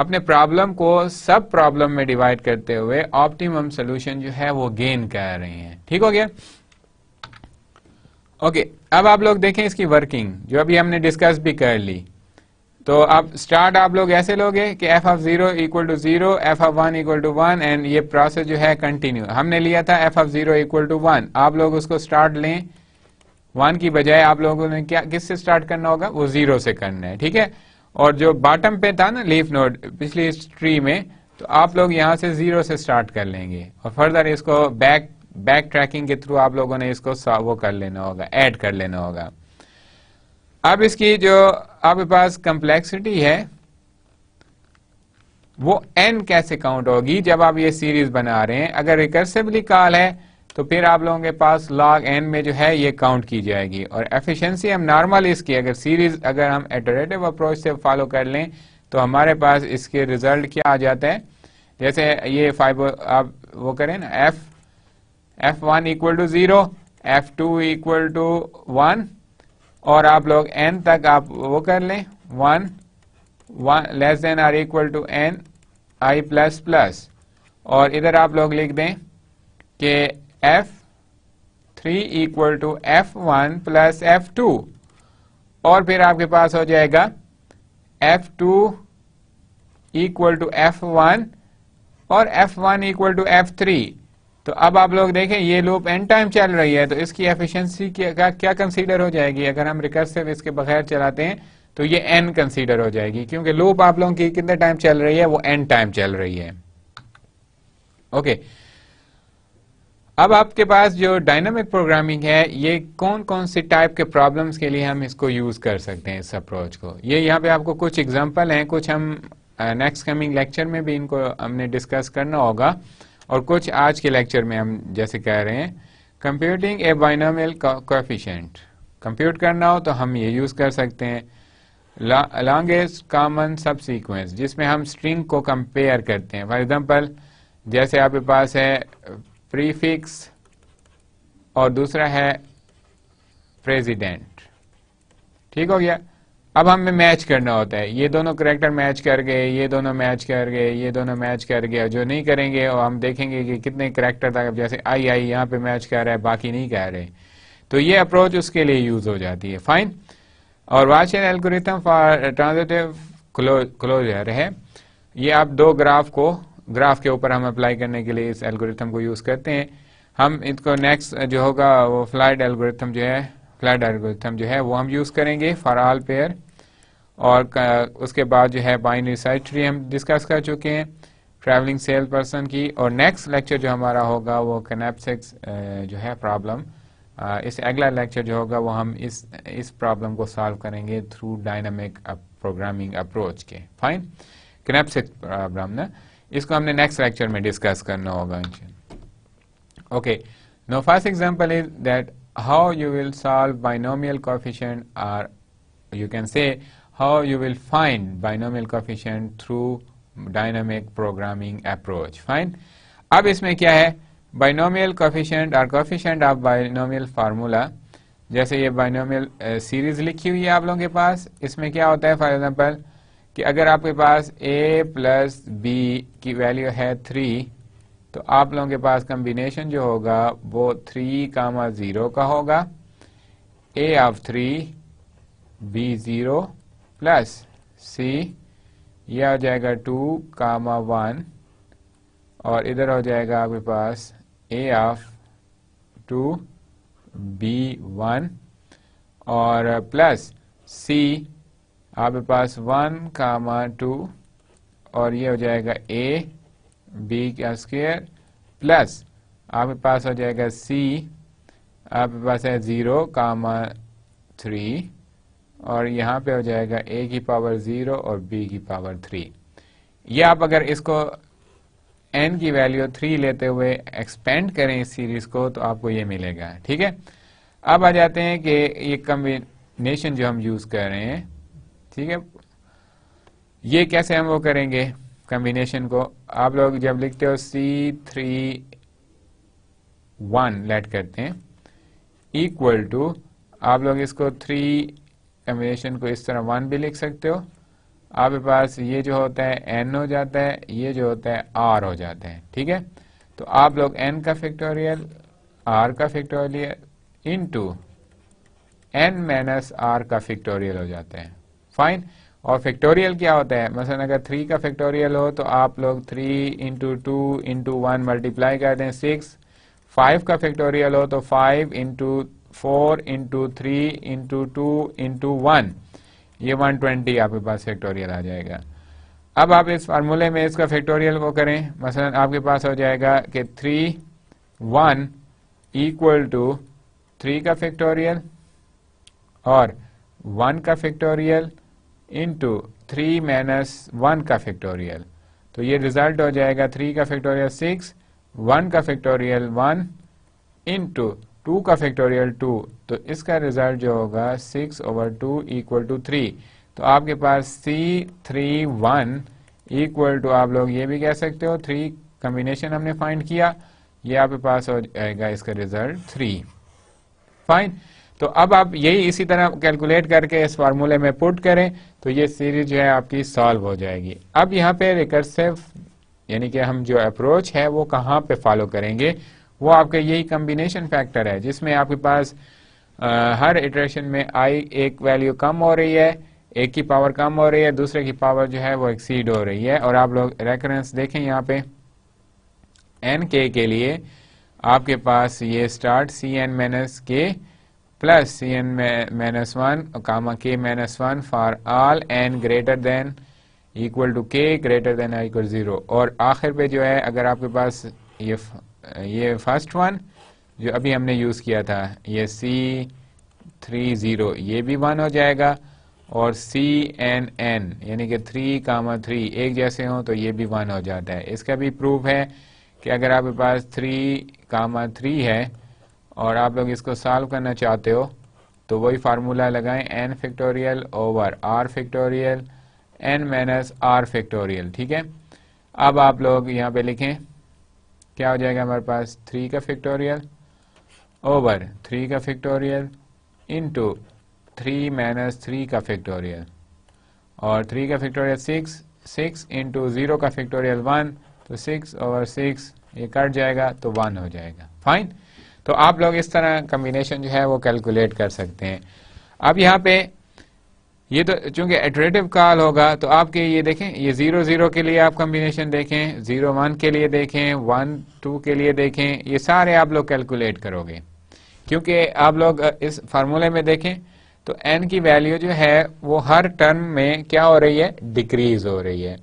अपने प्रॉब्लम को सब प्रॉब्लम में डिवाइड करते हुए ऑप्टिमम सोल्यूशन जो है वो गेन कर रहे हैं ठीक हो गया ओके okay, अब आप लोग देखें इसकी वर्किंग जो अभी हमने डिस्कस भी कर ली तो अब स्टार्ट आप लोग ऐसे लोगे कि F of zero equal to zero F of one equal to one and ये प्रोसेस जो है कंटिन्यू हमने लिया था F of zero equal to one आप लोग उसको स्टार्ट लें वन की बजाय आप लोगों ने क्या किस से स्टार्ट करना होगा वो जीरो से करना है ठीक है और जो बॉटम पे था ना लीफ नोड पिछली ट्री में तो आप लोग यहां से जीरो से स्टार्ट कर लेंगे और फर्दर इसको बैक बैक ट्रैकिंग के थ्रू आप लोगों ने इसको वो कर लेना होगा ऐड कर लेना होगा अब इसकी जो आपके पास कंप्लेक्सिटी है वो एन कैसे काउंट होगी जब आप ये सीरीज बना रहे हैं अगर रिकर्सिवली कॉल है तो फिर आप लोगों के पास लॉग एन में जो है ये काउंट की जाएगी और एफिशिएंसी हम नॉर्मल इसकी अगर सीरीज अगर हम एटरेटिव अप्रोच से फॉलो कर लें तो हमारे पास इसके रिजल्ट क्या आ जाते हैं जैसे ये फाइव आप वो करें ना F F one equal to zero F two equal to one और आप लोग एन तक आप वो कर लें one one less than R equal to N I plus plus और इधर आप लोग लिख दें कि F three equal to F one plus F two और फिर आपके पास हो जाएगा F two equal to F one और F one equal to F three तो अब आप लोग देखें ये लूप एन टाइम चल रही है तो इसकी एफिशिएंसी क्या क्या कंसीडर हो जाएगी अगर हम रिकर्सिव इसके बगैर चलाते हैं तो ये एन कंसीडर हो जाएगी क्योंकि लूप आप लोगों की कितने टाइम चल रही है वो एन टाइम चल रही है ओके अब आपके पास जो डायनामिक प्रोग्रामिंग है ये कौन कौन से टाइप के प्रॉब्लम्स के लिए हम इसको यूज कर सकते हैं इस अप्रोच को ये यहाँ पे आपको कुछ एग्जांपल हैं कुछ हम नेक्स्ट कमिंग लेक्चर में भी इनको हमने डिस्कस करना होगा और कुछ आज के लेक्चर में हम जैसे कह रहे हैं computing a binomial coefficient compute करना हो तो हम ये यूज़ कर सकते हैं लॉन्गेस्ट कॉमन सब सीक्वेंस जिसमें हम स्ट्रिंग को कंपेयर करते हैं फॉर एग्जांपल जैसे आपके पास है प्रीफिक्स और दूसरा है प्रेसिडेंट ठीक हो गया अब हमें मैच करना होता है ये दोनों करेक्टर मैच कर गए ये दोनों मैच कर गए ये दोनों मैच कर गए जो नहीं करेंगे और हम देखेंगे कि कितने करेक्टर तक जैसे आई आई यहाँ पे मैच कर रहा है बाकी नहीं कर रहे तो ये अप्रोच उसके लिए यूज हो जाती है फाइन और watch an algorithm for transitive closure है ये आप दो ग्राफ को ग्राफ के ऊपर हम अप्लाई करने के लिए इस एल्गोरिथम को यूज करते हैं हम इनको नेक्स्ट जो होगा वो फ्लाइड एल्गोरिथम जो है फ्लाइड एल्गोरिथम जो है वो हम यूज करेंगे फॉर ऑल पेयर और उसके बाद जो है बाइनरी साइड ट्री हम डिस्कस कर चुके हैं ट्रैवलिंग सेल पर्सन की और नेक्स्ट लेक्चर जो हमारा होगा वो कनेप्सिक्स जो है प्रॉब्लम इस अगला लेक्चर जो होगा वो हम इस इस प्रॉब्लम को सॉल्व करेंगे थ्रू डायनामिक प्रोग्रामिंग अप्रोच के फाइन कनेप्सिक्स प्रॉब्लम ना इसको हमने नेक्स्ट लेक्चर में डिस्कस करना होगा okay now first example is that how you will solve binomial coefficient are you can say how you will find binomial coefficient through dynamic programming approach fine ab isme kya hai binomial coefficient or coefficient of binomial formula जैसे ये binomial series uh, लिखी हुई है आप लोगों के पास इसमें क्या होता है फॉर एग्जाम्पल कि अगर आपके पास a प्लस बी की वैल्यू है थ्री तो आप लोगों के पास कम्बिनेशन जो होगा वो थ्री कामा जीरो का होगा A of three B zero plus C ये हो जाएगा टू कामा वन और इधर हो जाएगा आपके पास A of two B one और प्लस सी आपके पास वन कामा टू और ये हो जाएगा ए बी का स्क्वेयर प्लस आपके पास हो जाएगा सी आपके पास है ज़ीरो कामा थ्री और यहाँ पे हो जाएगा ए की पावर ज़ीरो और बी की पावर थ्री ये आप अगर इसको एन की वैल्यू थ्री लेते हुए एक्सपेंड करें इस सीरीज को तो आपको ये मिलेगा ठीक है अब आ जाते हैं कि ये कम्बिनेशन जो हम यूज कर रहे हैं ठीक है ये कैसे हम वो करेंगे कम्बिनेशन को आप लोग जब लिखते हो सी थ्री वन लेट करते हैं इक्वल टू आप लोग इसको थ्री कम्बिनेशन को इस तरह वन भी लिख सकते हो आपके पास ये जो होता है एन हो जाता है ये जो होता है आर हो जाता है ठीक है तो आप लोग एन का फैक्टोरियल आर का factorial into N minus R का फैक्टोरियल हो जाता है फाइन और फैक्टोरियल क्या होता है मसलन अगर थ्री का फैक्टोरियल हो तो आप लोग three into two into one multiply कर दें सिक्स फाइव का फैक्टोरियल हो तो five into four into three into two into one ये वन ट्वेंटी आपके पास फैक्टोरियल आ जाएगा अब आप इस फार्मूले में इसका फैक्टोरियल को करें मसलन आपके पास हो जाएगा कि three one equal to three का फैक्टोरियल और वन का factorial into three minus one का फैक्टोरियल तो ये रिजल्ट हो जाएगा थ्री का फैक्टोरियल सिक्स वन का फैक्टोरियल वन इंटू टू का फैक्टोरियल टू तो इसका रिजल्ट जो होगा six over two equal to three तो आपके पास C three one equal to आप लोग ये भी कह सकते हो थ्री कम्बिनेशन हमने फाइंड किया ये आपके पास हो जाएगा इसका रिजल्ट थ्री फाइन तो अब आप यही इसी तरह कैलकुलेट करके इस फार्मूले में पुट करें तो ये सीरीज जो है आपकी सॉल्व हो जाएगी अब यहाँ पे रिकर्सिव यानी कि हम जो अप्रोच है वो कहाँ पे फॉलो करेंगे वो आपका यही कम्बिनेशन फैक्टर है जिसमें आपके पास आ, हर इटरेशन में आई एक वैल्यू कम हो रही है एक की पावर कम हो रही है दूसरे की पावर जो है वो एक्सीड हो रही है और आप लोग रेफरेंस देखें यहाँ पे एन के के लिए आपके पास ये start C N minus K plus C N minus one comma K minus one for all N greater than equal to K greater than equal zero और आखिर पे जो है अगर आपके पास ये ये फर्स्ट वन जो अभी हमने यूज़ किया था ये सी थ्री ज़ीरो ये भी वन हो जाएगा और सी एन एन यानी कि थ्री कामा थ्री एक जैसे हों तो ये भी वन हो जाता है इसका भी प्रूफ है कि अगर आपके पास थ्री कामा थ्री है और आप लोग इसको सॉल्व करना चाहते हो तो वही फार्मूला लगाएं N factorial over R factorial N minus R factorial ठीक है अब आप लोग यहाँ पे लिखें क्या हो जाएगा हमारे पास थ्री का फैक्टोरियल ओवर थ्री का factorial into three minus three का फैक्टोरियल और थ्री का factorial six six into zero का फैक्टोरियल वन तो सिक्स ओवर सिक्स ये कट जाएगा तो वन हो जाएगा फाइन तो आप लोग इस तरह कम्बिनेशन जो है वो कैलकुलेट कर सकते हैं अब यहाँ पे ये तो चूंकि एटरेटिव कॉल होगा तो आपके ये देखें ये जीरो जीरो के लिए आप कॉम्बिनेशन देखें जीरो वन के लिए देखें वन टू के लिए देखें ये सारे आप लोग कैलकुलेट करोगे क्योंकि आप लोग इस फार्मूले में देखें तो एन की वैल्यू जो है वो हर टर्म में क्या हो रही है डिक्रीज हो रही है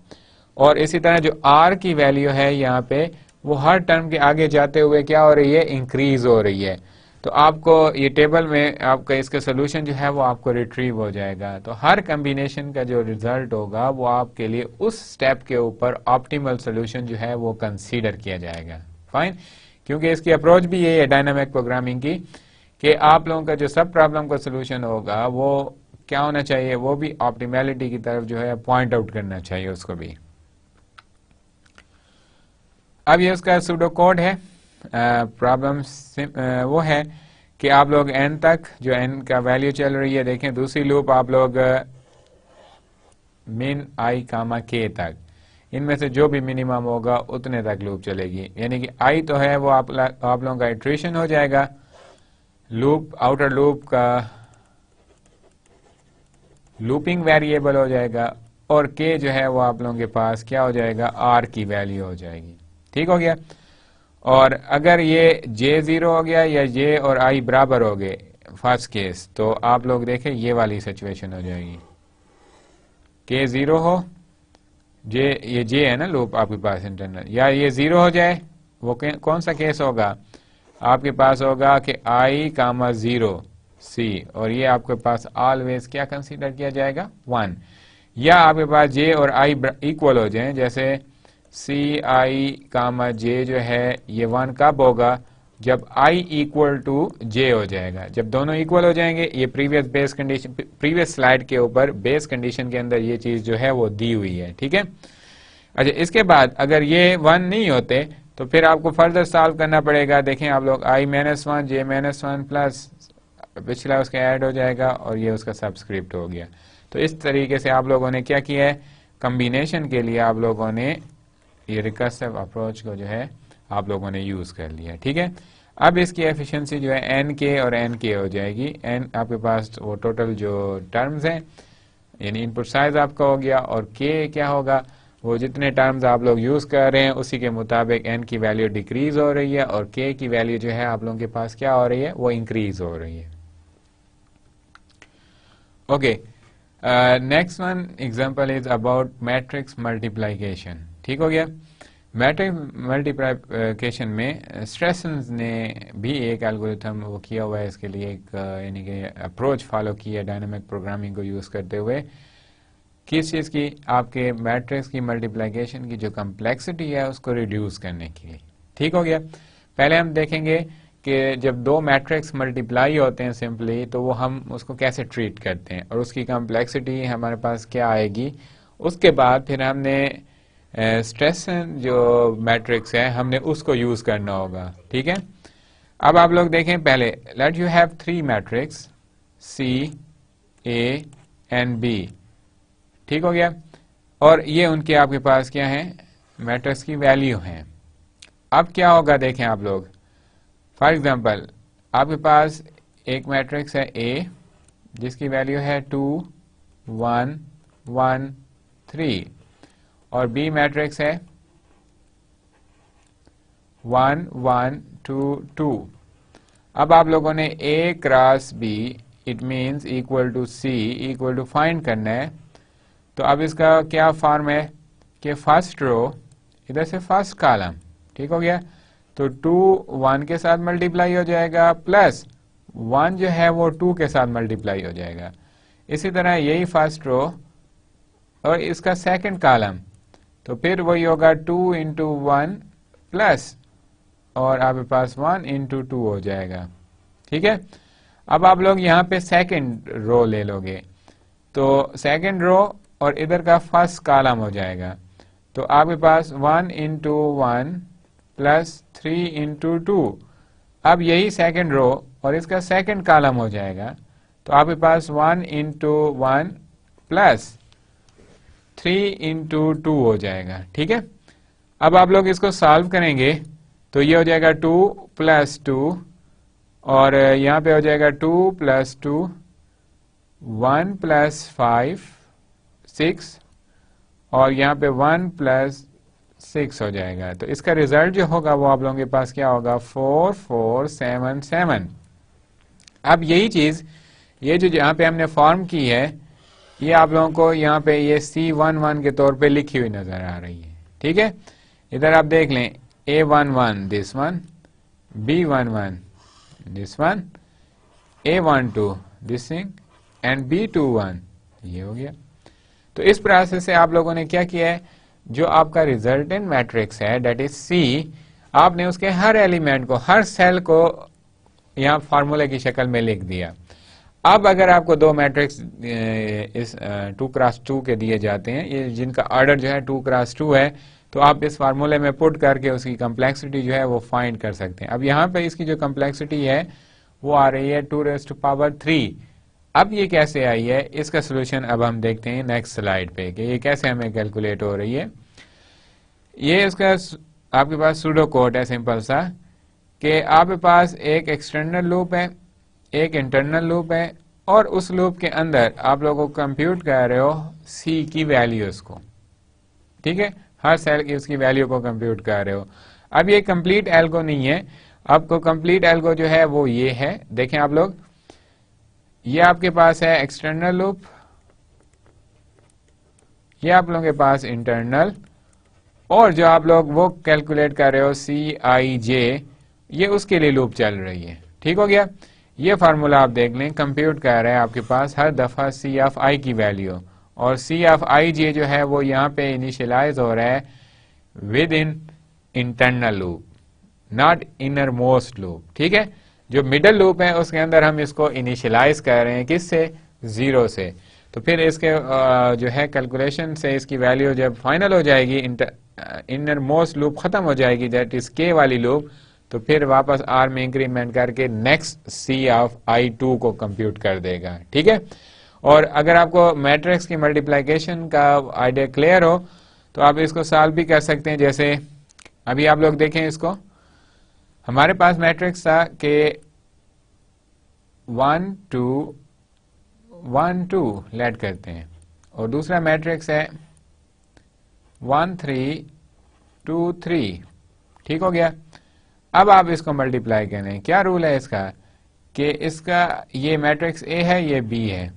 और इसी तरह जो आर की वैल्यू है यहाँ पे वो हर टर्म के आगे जाते हुए क्या हो रही है इंक्रीज हो रही है तो आपको ये टेबल में आपका इसका सोल्यूशन जो है वो आपको रिट्रीव हो जाएगा तो हर कम्बिनेशन का जो रिजल्ट होगा वो आपके लिए उस स्टेप के ऊपर ऑप्टीमल सोल्यूशन जो है वो कंसीडर किया जाएगा फाइन क्योंकि इसकी अप्रोच भी यही है डायनामिक प्रोग्रामिंग की कि आप लोगों का जो सब प्रॉब्लम का सोल्यूशन होगा वो क्या होना चाहिए वो भी ऑप्टीमेलिटी की तरफ जो है पॉइंट आउट करना चाहिए उसको भी अब ये उसका सूडो कोड है प्रॉब्लम वो है कि आप लोग एन तक जो एन का वैल्यू चल रही है देखें दूसरी लूप आप लोग मिन आई कामा के तक इनमें से जो भी मिनिमम होगा उतने तक लूप चलेगी यानी कि आई तो है वो आप आप लोगों का इट्रेशन हो जाएगा लूप आउटर लूप का लूपिंग वेरिएबल हो जाएगा और के जो है वो आप लोगों के पास क्या हो जाएगा आर की वैल्यू हो जाएगी ठीक हो गया और अगर ये जे ज़ीरो हो गया या जे और आई बराबर हो गए फर्स्ट केस तो आप लोग देखें ये वाली सिचुएशन हो जाएगी के ज़ीरो हो जे ये जे है ना लूप आपके पास इंटरनल या ये ज़ीरो हो जाए वो कौन सा केस होगा आपके पास होगा कि आई कामा ज़ीरो सी और ये आपके पास ऑलवेज क्या कंसीडर किया जाएगा वन या आपके पास जे और आई इक्वल हो जाए जैसे सी आई कामा जे जो है ये वन कब होगा जब आई इक्वल टू जे हो जाएगा जब दोनों इक्वल हो जाएंगे ये previous base condition previous slide के ऊपर बेस कंडीशन के अंदर ये चीज जो है वो दी हुई है ठीक है अच्छा इसके बाद अगर ये वन नहीं होते तो फिर आपको फर्दर सॉल्व करना पड़ेगा देखें आप लोग I minus one J minus one plus पिछला उसका ऐड हो जाएगा और ये उसका सब्सक्रिप्ट हो गया तो इस तरीके से आप लोगों ने क्या किया है कंबिनेशन के लिए आप लोगों ने ये रिकर्सिव अप्रोच को जो है आप लोगों ने यूज कर लिया ठीक है अब इसकी एफिशिएंसी जो है एन के और एन के हो जाएगी एन आपके पास वो टोटल जो टर्म्स हैं यानी इनपुट साइज आपका हो गया और के क्या होगा वो जितने टर्म्स आप लोग यूज कर रहे हैं उसी के मुताबिक एन की वैल्यू डिक्रीज हो रही है और के की वैल्यू जो है आप लोगों के पास क्या हो रही है वो इंक्रीज हो रही है okay next one example is about matrix multiplication ठीक हो गया मैट्रिक मल्टीप्लाईकेशन uh, में स्ट्रेस uh, ने भी एक एल्गोरिथम वो किया हुआ है इसके लिए एक uh, यानी कि अप्रोच फॉलो किया डायनामिक प्रोग्रामिंग को यूज़ करते हुए किस चीज़ की आपके मैट्रिक्स की मल्टीप्लाइकेशन की जो कम्प्लेक्सिटी है उसको रिड्यूस करने के लिए ठीक हो गया पहले हम देखेंगे कि जब दो मैट्रिक्स मल्टीप्लाई होते हैं सिंपली तो वो हम उसको कैसे ट्रीट करते हैं और उसकी कम्प्लेक्सिटी हमारे पास क्या आएगी उसके बाद फिर हमने स्ट्रेस eh, जो मैट्रिक्स है हमने उसको यूज करना होगा ठीक है अब आप लोग देखें पहले let you have three matrix C A and B ठीक हो गया और ये उनके आपके पास क्या है मैट्रिक्स की वैल्यू है अब क्या होगा देखें आप लोग फॉर एग्जांपल आपके पास एक मैट्रिक्स है ए जिसकी वैल्यू है टू वन वन थ्री और बी मैट्रिक्स है वन वन टू टू अब आप लोगों ने A cross B it means equal to C equal to find करना है तो अब इसका क्या फॉर्म है कि फर्स्ट रो इधर से फर्स्ट कॉलम ठीक हो गया तो टू वन के साथ मल्टीप्लाई हो जाएगा प्लस वन जो है वो टू के साथ मल्टीप्लाई हो जाएगा इसी तरह यही फर्स्ट रो और इसका सेकंड कॉलम तो फिर वही होगा टू इंटू वन प्लस और आपके पास वन इंटू टू हो जाएगा ठीक है अब आप लोग यहाँ पे सेकंड रो ले लोगे तो सेकंड रो और इधर का फर्स्ट कॉलम हो जाएगा तो आपके पास one into one plus three into two अब यही सेकंड रो और इसका सेकंड कॉलम हो जाएगा तो आपके पास one into one plus three into two हो जाएगा ठीक है अब आप लोग इसको सॉल्व करेंगे तो ये हो जाएगा टू प्लस टू और यहाँ पे हो जाएगा two plus two one plus five six और यहाँ पे वन प्लस सिक्स हो जाएगा तो इसका रिजल्ट जो होगा वो आप लोगों के पास क्या होगा फोर फोर सेवन सेवन अब यही चीज ये जो यहाँ पे हमने फॉर्म की है ये आप लोगों को यहाँ पे ये सी वन वन के तौर पे लिखी हुई नजर आ रही है ठीक है इधर आप देख लें A one one this one B one one this one A one two this and B two one ये हो गया तो इस प्रोसेस से आप लोगों ने क्या किया है जो आपका रिजल्टेंट मैट्रिक्स है डेट इज सी आपने उसके हर एलिमेंट को हर सेल को यहाँ फार्मूले की शक्ल में लिख दिया अब अगर आपको दो मैट्रिक्स इस टू क्रास टू के दिए जाते हैं ये जिनका ऑर्डर जो है टू क्रास टू है तो आप इस फार्मूले में पुट करके उसकी कम्प्लेक्सिटी जो है वो फाइंड कर सकते हैं अब यहाँ पे इसकी जो कम्प्लेक्सिटी है वो आ रही है टू रेस्ट पावर थ्री अब ये कैसे आई है इसका सोल्यूशन अब हम देखते हैं नेक्स्ट स्लाइड पे कि ये कैसे हमें कैलकुलेट हो रही है ये इसका आपके पास सूडो कोड है सिंपल सा कि आपके पास एक एक्सटर्नल लूप है एक इंटरनल लूप है और उस लूप के अंदर आप लोगों को कंप्यूट कर रहे हो सी की वैल्यूज को ठीक है हर सेल की उसकी वैल्यू को कंप्यूट कर रहे हो अब ये कंप्लीट एल्गो नहीं है आपको कंप्लीट एल्गो जो है वो ये है देखें आप लोग ये आपके पास है एक्सटर्नल लूप ये आप लोगों के पास इंटरनल और जो आप लोग वो कैलकुलेट कर रहे हो सी आई जे ये उसके लिए लूप चल रही है ठीक हो गया ये फार्मूला आप देख लें कंप्यूट कर रहा है आपके पास हर दफ़ा सी एफ आई की वैल्यू और सी एफ आई जी जो है वो यहाँ पे इनिशलाइज हो रहा है within internal loop not innermost loop ठीक है जो मिडल लूप है उसके अंदर हम इसको इनिशियलाइज कर रहे हैं किससे जीरो से तो फिर इसके जो है कैलकुलेशन से इसकी वैल्यू जब फाइनल हो जाएगी इनर मोस्ट लूप खत्म हो जाएगी दैट इज के वाली लूप तो फिर वापस आर में इंक्रीमेंट करके next C of I two को कंप्यूट कर देगा ठीक है और अगर आपको मैट्रिक्स की मल्टीप्लीकेशन का आइडिया क्लियर हो तो आप इसको सॉल्व भी कर सकते हैं जैसे अभी आप लोग देखें इसको हमारे पास मैट्रिक्स था कि one two one two let करते हैं और दूसरा मैट्रिक्स है वन थ्री टू थ्री ठीक हो गया अब आप इसको मल्टीप्लाई करें क्या रूल है इसका कि इसका ये मैट्रिक्स ए है ये बी है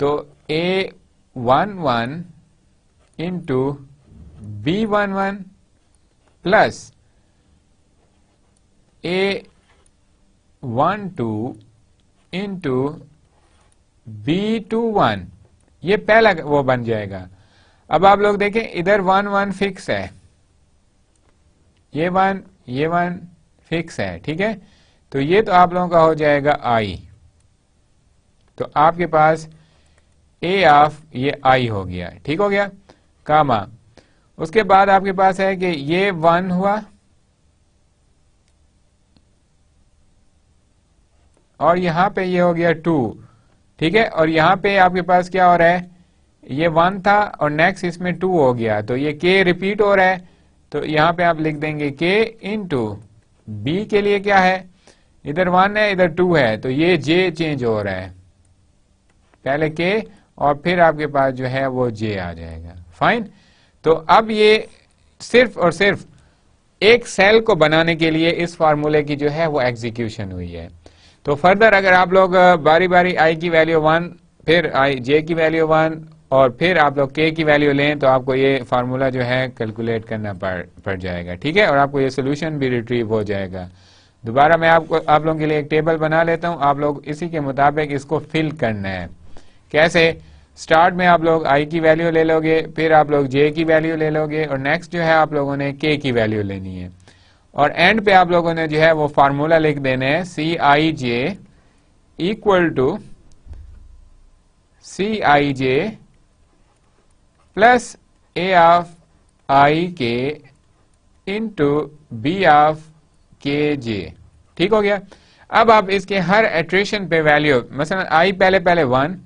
तो A one one into B one one plus A one two into B two one ये पहला वो बन जाएगा अब आप लोग देखें इधर वन वन फिक्स है ये वन ये वन फिक्स है ठीक है तो ये तो आप लोगों का हो जाएगा आई तो आपके पास ए ऑफ ये आई हो गया ठीक हो गया कामा उसके बाद आपके पास है कि ये वन हुआ और यहां पे ये हो गया टू ठीक है और यहां पे आपके पास क्या हो रहा है ये वन था और नेक्स्ट इसमें टू हो गया तो ये के रिपीट हो रहा है तो यहां पे आप लिख देंगे के इन टू बी के लिए क्या है इधर वन है इधर टू है तो ये जे चेंज हो रहा है पहले के और फिर आपके पास जो है वो जे आ जाएगा फाइन तो अब ये सिर्फ और सिर्फ एक सेल को बनाने के लिए इस फॉर्मूले की जो है वो एग्जीक्यूशन हुई है तो फर्दर अगर आप लोग बारी बारी आई की वैल्यू वन फिर आई जे की वैल्यू वन और फिर आप लोग के की वैल्यू लें तो आपको ये फार्मूला जो है कैलकुलेट करना पड़ पड़ जाएगा ठीक है और आपको ये सोल्यूशन भी रिट्रीव हो जाएगा दोबारा मैं आपको आप लोगों के लिए एक टेबल बना लेता हूँ आप लोग इसी के मुताबिक इसको फिल करना है कैसे स्टार्ट में आप लोग आई की वैल्यू ले लोगे फिर आप लोग जे की वैल्यू ले लोगे और नेक्स्ट जो है आप लोगों ने के की वैल्यू लेनी है और एंड पे आप लोगों ने जो है वो फार्मूला लिख देना है C I J equal to C I J plus A of I K into B of के जे ठीक हो गया अब आप इसके हर एट्रेशन पे वैल्यू मसलन आई पहले पहले वन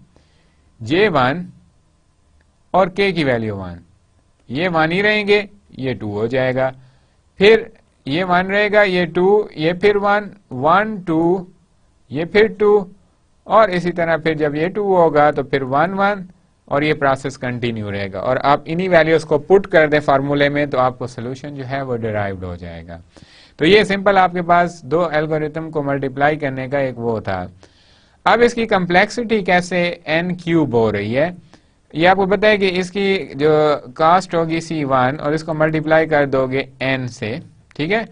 जे वन और के की वैल्यू वन ये वन ही रहेंगे ये टू हो जाएगा फिर ये वन रहेगा ये टू ये फिर वन वन टू ये फिर टू और इसी तरह फिर जब ये टू होगा तो फिर वन वन और ये प्रोसेस कंटिन्यू रहेगा और आप इन्हीं वैल्यूज को पुट कर दें फार्मूले में तो आपको सोल्यूशन जो है वो डिराइव्ड हो जाएगा तो ये सिंपल आपके पास दो एल्गोरिथम को मल्टीप्लाई करने का एक वो था अब इसकी कम्प्लेक्सिटी कैसे एन क्यूब हो रही है ये आपको पता है कि इसकी जो कास्ट होगी सी वन और इसको मल्टीप्लाई कर दोगे एन से ठीक है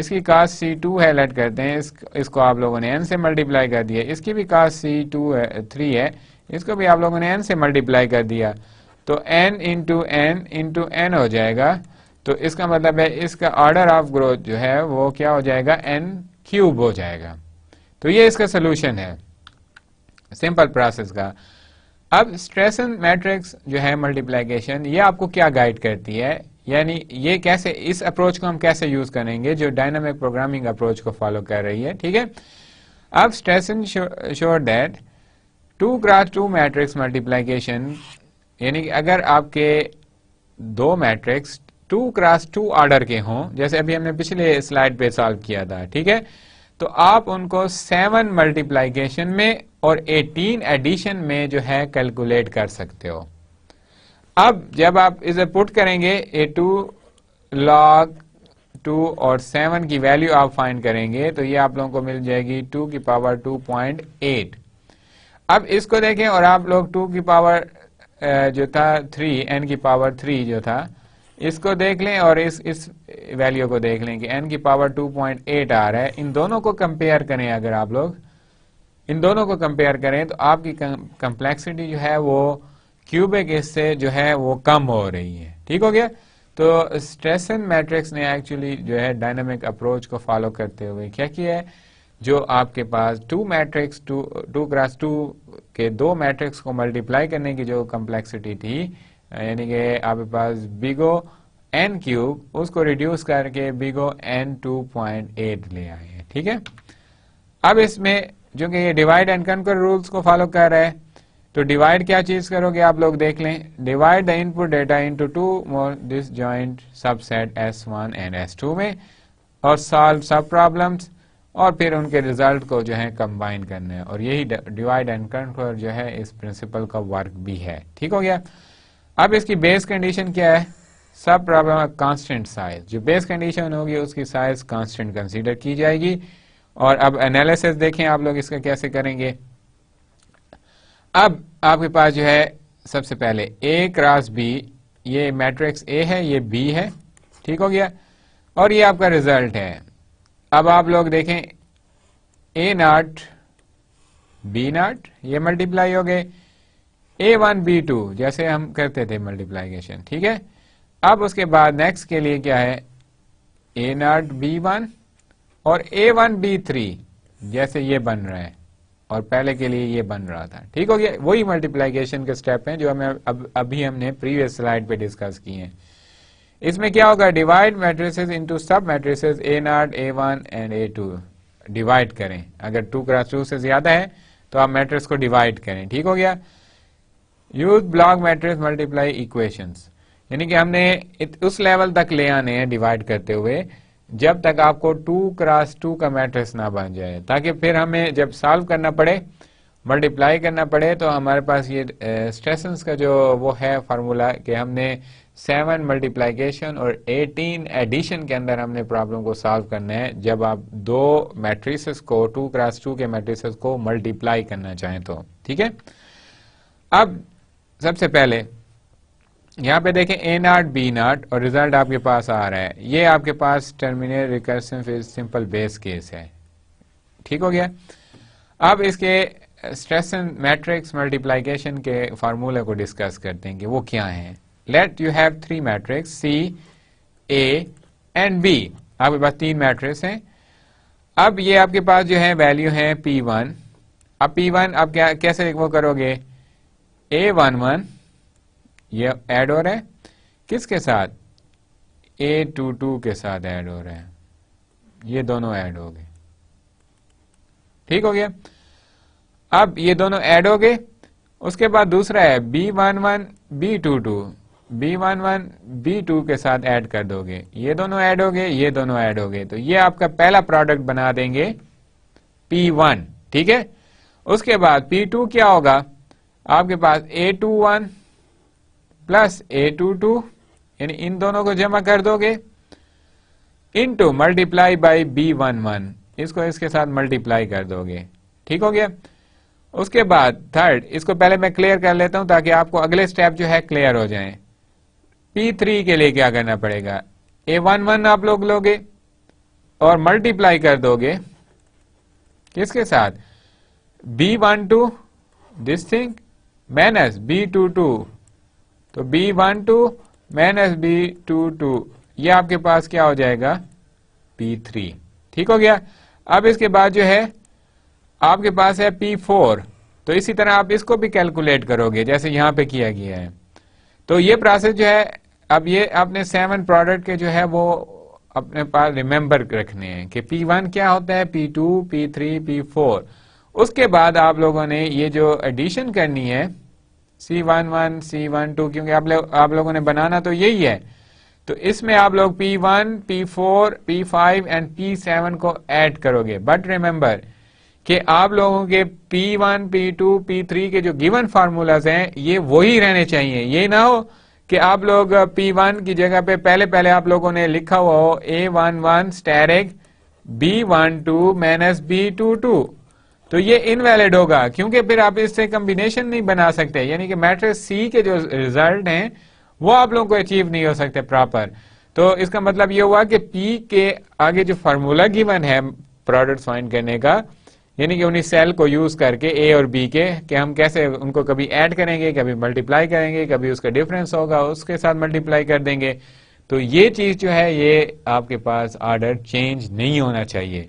इसकी कास्ट सी टू है लेट करते हैं इस, इसको आप लोगों ने एन से मल्टीप्लाई कर दिया इसकी भी कास्ट सी टू है थ्री है इसको भी आप लोगों ने एन से मल्टीप्लाई कर दिया तो N into N into N हो जाएगा तो इसका मतलब है इसका ऑर्डर ऑफ ग्रोथ जो है वो क्या हो जाएगा एन क्यूब हो जाएगा तो ये इसका सोल्यूशन है सिंपल प्रोसेस का अब स्ट्रेस एंड मैट्रिक्स जो है मल्टीप्लाइकेशन ये आपको क्या गाइड करती है यानी ये कैसे इस अप्रोच को हम कैसे यूज करेंगे जो डायनामिक प्रोग्रामिंग अप्रोच को फॉलो कर रही है ठीक है अब Strassen and sure that two cross two matrix multiplication यानी कि अगर आपके दो matrix two cross two order के हों जैसे अभी हमने पिछले स्लाइड पे सॉल्व किया था ठीक है तो आप उनको सेवन मल्टीप्लाइकेशन में और एटीन एडिशन में जो है कैलकुलेट कर सकते हो अब जब आप इसे पुट करेंगे ए टू लॉग टू और सेवन की वैल्यू आप फाइंड करेंगे तो ये आप लोगों को मिल जाएगी टू की पावर टू पॉइंट एट अब इसको देखें और आप लोग टू की पावर जो था थ्री एन की पावर थ्री जो था इसको देख लें और इस इस वैल्यू को देख लें कि एन की पावर टू पॉइंट एट आ रहा है इन दोनों को कंपेयर करें अगर आप लोग इन दोनों को कंपेयर करें तो आपकी कंप्लेक्सिटी जो है वो क्यूबिक इससे जो है वो कम हो रही है ठीक हो गया तो स्ट्रेसन मैट्रिक्स ने एक्चुअली जो है डायनामिक अप्रोच को फॉलो करते हुए क्या किया है जो आपके पास two matrix two two cross two के दो मैट्रिक्स को मल्टीप्लाई करने की जो कम्प्लेक्सिटी थी यानी कि आपके पास बिगो एन क्यूब उसको रिड्यूस करके big O N two point eight ले आए हैं ठीक है अब इसमें जो कि ये डिवाइड एंड कंकर रूल्स को फॉलो कर रहा है तो डिवाइड क्या चीज करोगे आप लोग देख लें divide the input data into two more disjoint subset S one and S two में और सॉल्व सब प्रॉब्लम्स और फिर उनके रिजल्ट को जो है कंबाइन करने है और यही डिवाइड एंड कंट्रोल जो है इस प्रिंसिपल का वर्क भी है ठीक हो गया अब इसकी बेस कंडीशन क्या है सब प्रॉब्लम कांस्टेंट साइज जो बेस कंडीशन होगी उसकी साइज कांस्टेंट कंसीडर की जाएगी और अब एनालिसिस देखें आप लोग इसका कैसे करेंगे अब आपके पास जो है सबसे पहले ए क्रॉस बी ये मैट्रिक्स ए है ये बी है ठीक हो गया और ये आपका रिजल्ट है अब आप लोग देखें ए नॉट बी नॉट ये मल्टीप्लाई हो गए ए वन बी टू जैसे हम करते थे मल्टीप्लाइकेशन ठीक है अब उसके बाद नेक्स्ट के लिए क्या है ए नॉट बी वन और ए वन बी थ्री जैसे ये बन रहा है और पहले के लिए ये बन रहा था ठीक हो गया वही मल्टीप्लाइकेशन के स्टेप हैं जो हमें अब अभी हमने प्रीवियस स्लाइड पे डिस्कस किए हैं इसमें क्या होगा divide matrices into sub matrices A not A one and A two divide करें अगर टू क्रॉस टू से ज्यादा है तो आप मैट्रिक्स को डिवाइड करें ठीक हो गया use block matrix multiply equations यानी कि हमने उस लेवल तक ले आने हैं डिवाइड करते हुए जब तक आपको टू क्रॉस टू का मैट्रिक्स ना बन जाए ताकि फिर हमें जब सॉल्व करना पड़े मल्टीप्लाई करना पड़े तो हमारे पास ये स्ट्रेस का जो वो है फार्मूला कि हमने सेवन मल्टीप्लाइकेशन और एटीन एडिशन के अंदर हमने प्रॉब्लम को सॉल्व करना है जब आप दो मैट्रिसेस को टू क्रास टू के मैट्रिसेस को मल्टीप्लाई करना चाहें तो ठीक है अब सबसे पहले यहां पे देखें ए नॉट बी नॉट और रिजल्ट आपके पास आ रहा है ये आपके पास टर्मिनल फिर सिंपल बेस केस है ठीक हो गया अब इसके स्ट्रेस मैट्रिक्स मल्टीप्लाइकेशन के फॉर्मूले को डिस्कस करते हैं कि वो क्या है let you have three matrix C A and B आपके पास तीन मैट्रिक्स हैं अब ये आपके पास जो है वैल्यू है पी वन अब पी वन आप क्या कैसे वो करोगे ए वन वन ये एड हो रहा है किसके साथ ए टू टू के साथ एड हो रहे है ये दोनों एड हो गए ठीक हो गया अब ये दोनों एड हो गए उसके बाद दूसरा है B one one B two two B11, B2 के साथ ऐड कर दोगे ये दोनों ऐड हो गए ये दोनों ऐड हो गए तो ये आपका पहला प्रोडक्ट बना देंगे P1 ठीक है उसके बाद P2 क्या होगा आपके पास A21 प्लस टू यानी इन दोनों को जमा कर दोगे into multiply by B one one इसको इसके साथ मल्टीप्लाई कर दोगे ठीक हो गया उसके बाद थर्ड इसको पहले मैं क्लियर कर लेता हूं ताकि आपको अगले स्टेप जो है क्लियर हो जाए P3 के लिए क्या करना पड़ेगा A11 आप लोग लोगे और मल्टीप्लाई कर दोगे किसके साथ B one two this thing minus B two two तो B one two minus B two two ये आपके पास क्या हो जाएगा पी थ्री ठीक हो गया अब इसके बाद जो है आपके पास है पी फोर तो इसी तरह आप इसको भी कैलकुलेट करोगे जैसे यहां पे किया गया है तो ये प्रोसेस जो है अब ये आपने सेवन प्रोडक्ट के जो है वो अपने पास रिमेम्बर रखने हैं कि P1 क्या होता है P2, P3, P4 उसके बाद आप लोगों ने ये जो एडिशन करनी है C11, C12 क्योंकि आप लो, आप लोगों ने बनाना तो यही है तो इसमें आप लोग P1, P4, P5 and P7 को ऐड करोगे बट रिमेम्बर कि आप लोगों के P1, P2, P3 के जो गिवन फार्मूलाज हैं ये वही रहने चाहिए ये ना हो कि आप लोग P1 की जगह पे पहले पहले आप लोगों ने लिखा हुआ हो A one one asterisk B one two minus B two two तो ये इनवैलिड होगा क्योंकि फिर आप इससे कम्बिनेशन नहीं बना सकते यानी कि मैट्रिक्स सी के जो रिजल्ट हैं वो आप लोगों को अचीव नहीं हो सकते प्रॉपर तो इसका मतलब ये हुआ कि पी के आगे जो फार्मूला गिवन है प्रोडक्ट फाइंड करने का यानी कि उन्हीं सेल को यूज करके ए और बी के कि हम कैसे उनको कभी ऐड करेंगे कभी मल्टीप्लाई करेंगे कभी उसका डिफरेंस होगा उसके साथ मल्टीप्लाई कर देंगे तो ये चीज जो है ये आपके पास ऑर्डर चेंज नहीं होना चाहिए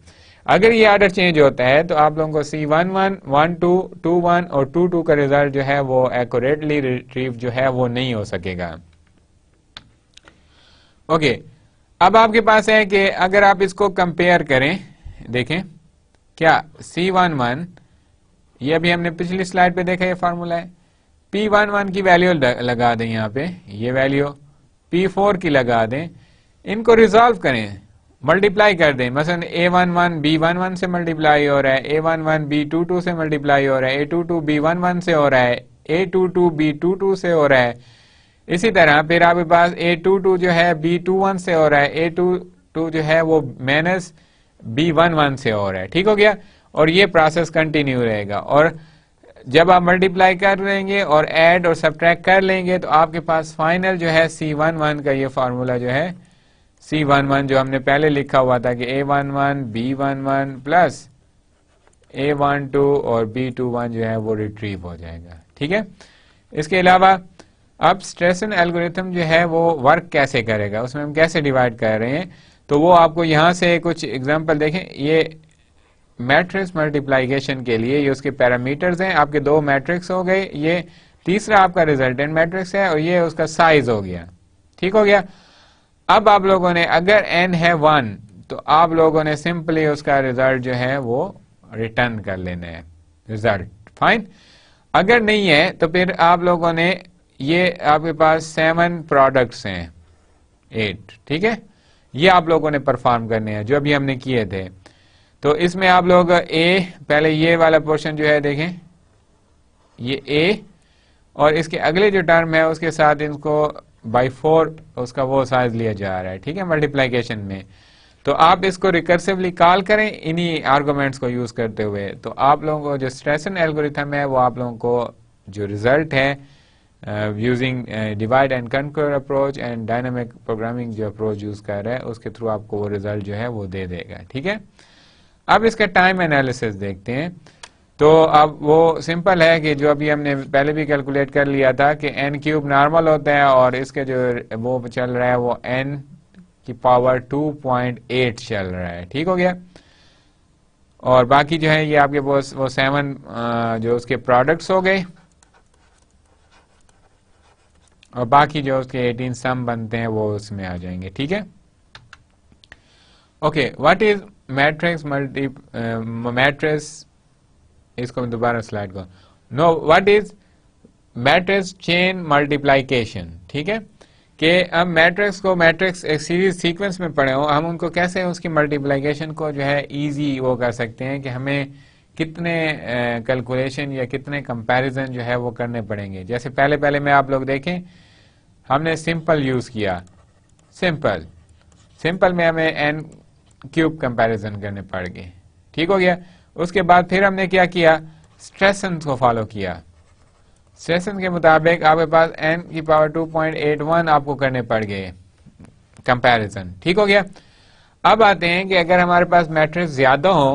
अगर ये ऑर्डर चेंज होता है तो आप लोगों को C one one one two two one और टू टू का रिजल्ट जो है वो एक्यूरेटली रिट्रीव जो है वो नहीं हो सकेगा ओके okay, अब आपके पास है कि अगर आप इसको कंपेयर करें देखें क्या C11 ये अभी हमने पिछली स्लाइड पे देखा ये फार्मूला है P11 की वैल्यू लगा दें यहाँ पे ये वैल्यू P4 की लगा दें इनको रिजॉल्व करें मल्टीप्लाई कर दें मसलन A one one B one one से मल्टीप्लाई हो रहा है A one one B two two से मल्टीप्लाई हो रहा है A two two B one one से हो रहा है A two two B two two से हो रहा है इसी तरह फिर आपके पास ए टू टू जो है बी टू वन से हो रहा है ए टू टू जो है वो माइनस बी वन वन से हो रहा है ठीक हो गया और ये प्रोसेस कंटिन्यू रहेगा और जब आप मल्टीप्लाई कर लेंगे और एड और सब कर लेंगे तो आपके पास फाइनल जो है सी वन वन का ये फार्मूला जो है सी वन वन जो हमने पहले लिखा हुआ था कि A one one B one one plus A one two और बी टू वन जो है वो रिट्रीव हो जाएगा ठीक है इसके अलावा अब स्ट्रेसन एल्गोरिथम जो है वो वर्क कैसे करेगा उसमें हम कैसे डिवाइड कर रहे हैं तो वो आपको यहां से कुछ एग्जाम्पल देखें ये मैट्रिक्स मल्टीप्लाइकेशन के लिए ये उसके पैरामीटर्स हैं आपके दो मैट्रिक्स हो गए ये तीसरा आपका रिजल्टेंट मैट्रिक्स है और ये उसका साइज हो गया ठीक हो गया अब आप लोगों ने अगर एन है वन तो आप लोगों ने सिंपली उसका रिजल्ट जो है वो रिटर्न कर लेना है रिजल्ट फाइन अगर नहीं है तो फिर आप लोगों ने ये आपके पास सेवन प्रोडक्ट्स हैं एट ठीक है ये आप लोगों ने परफॉर्म करने हैं जो अभी हमने किए थे तो इसमें आप लोग ए पहले ये वाला पोर्शन जो है देखें ये ए और इसके अगले जो टर्म है उसके साथ इनको बाई फोर उसका वो साइज लिया जा रहा है ठीक है मल्टीप्लाइकेशन में तो आप इसको रिकर्सिवली कॉल करें इन्हीं आर्गूमेंट्स को यूज करते हुए तो आप लोगों को जो स्ट्रेसन एल्गोरिथम है वो आप लोगों को जो रिजल्ट है uh, using uh, divide and conquer approach and dynamic programming जो approach use कर रहे हैं उसके through आपको वो result जो है वो दे देगा ठीक है अब इसका time analysis देखते हैं तो अब वो सिंपल है कि जो अभी हमने पहले भी कैलकुलेट कर लिया था कि एन क्यूब नॉर्मल होता है और इसके जो वो चल रहा है वो एन की पावर 2.8 चल रहा है ठीक हो गया और बाकी जो है ये आपके वो वो सेवन uh, जो उसके प्रोडक्ट्स हो गए और बाकी जो उसके 18 सम बनते हैं वो उसमें आ जाएंगे ठीक है okay what is matrix multi matrix इसको दोबारा स्लाइड को no what is matrix chain multiplication ठीक है कि अब मैट्रिक्स को मैट्रिक्स एक सीरीज सीक्वेंस में पढ़े हो हम उनको कैसे उसकी मल्टीप्लाइकेशन को जो है ईजी वो कर सकते हैं कि हमें कितने कैलकुलेशन uh, या कितने कंपैरिजन जो है वो करने पड़ेंगे जैसे पहले पहले में आप लोग देखें हमने सिंपल यूज किया सिंपल सिंपल में हमें एन क्यूब कंपैरिजन करने पड़ गए ठीक हो गया उसके बाद फिर हमने क्या किया स्ट्रेसन को फॉलो किया स्ट्रेसन के मुताबिक आपके पास एन की पावर 2.81 आपको करने पड़ गए कंपैरिजन ठीक हो गया अब आते हैं कि अगर हमारे पास मैट्रिक्स ज्यादा हो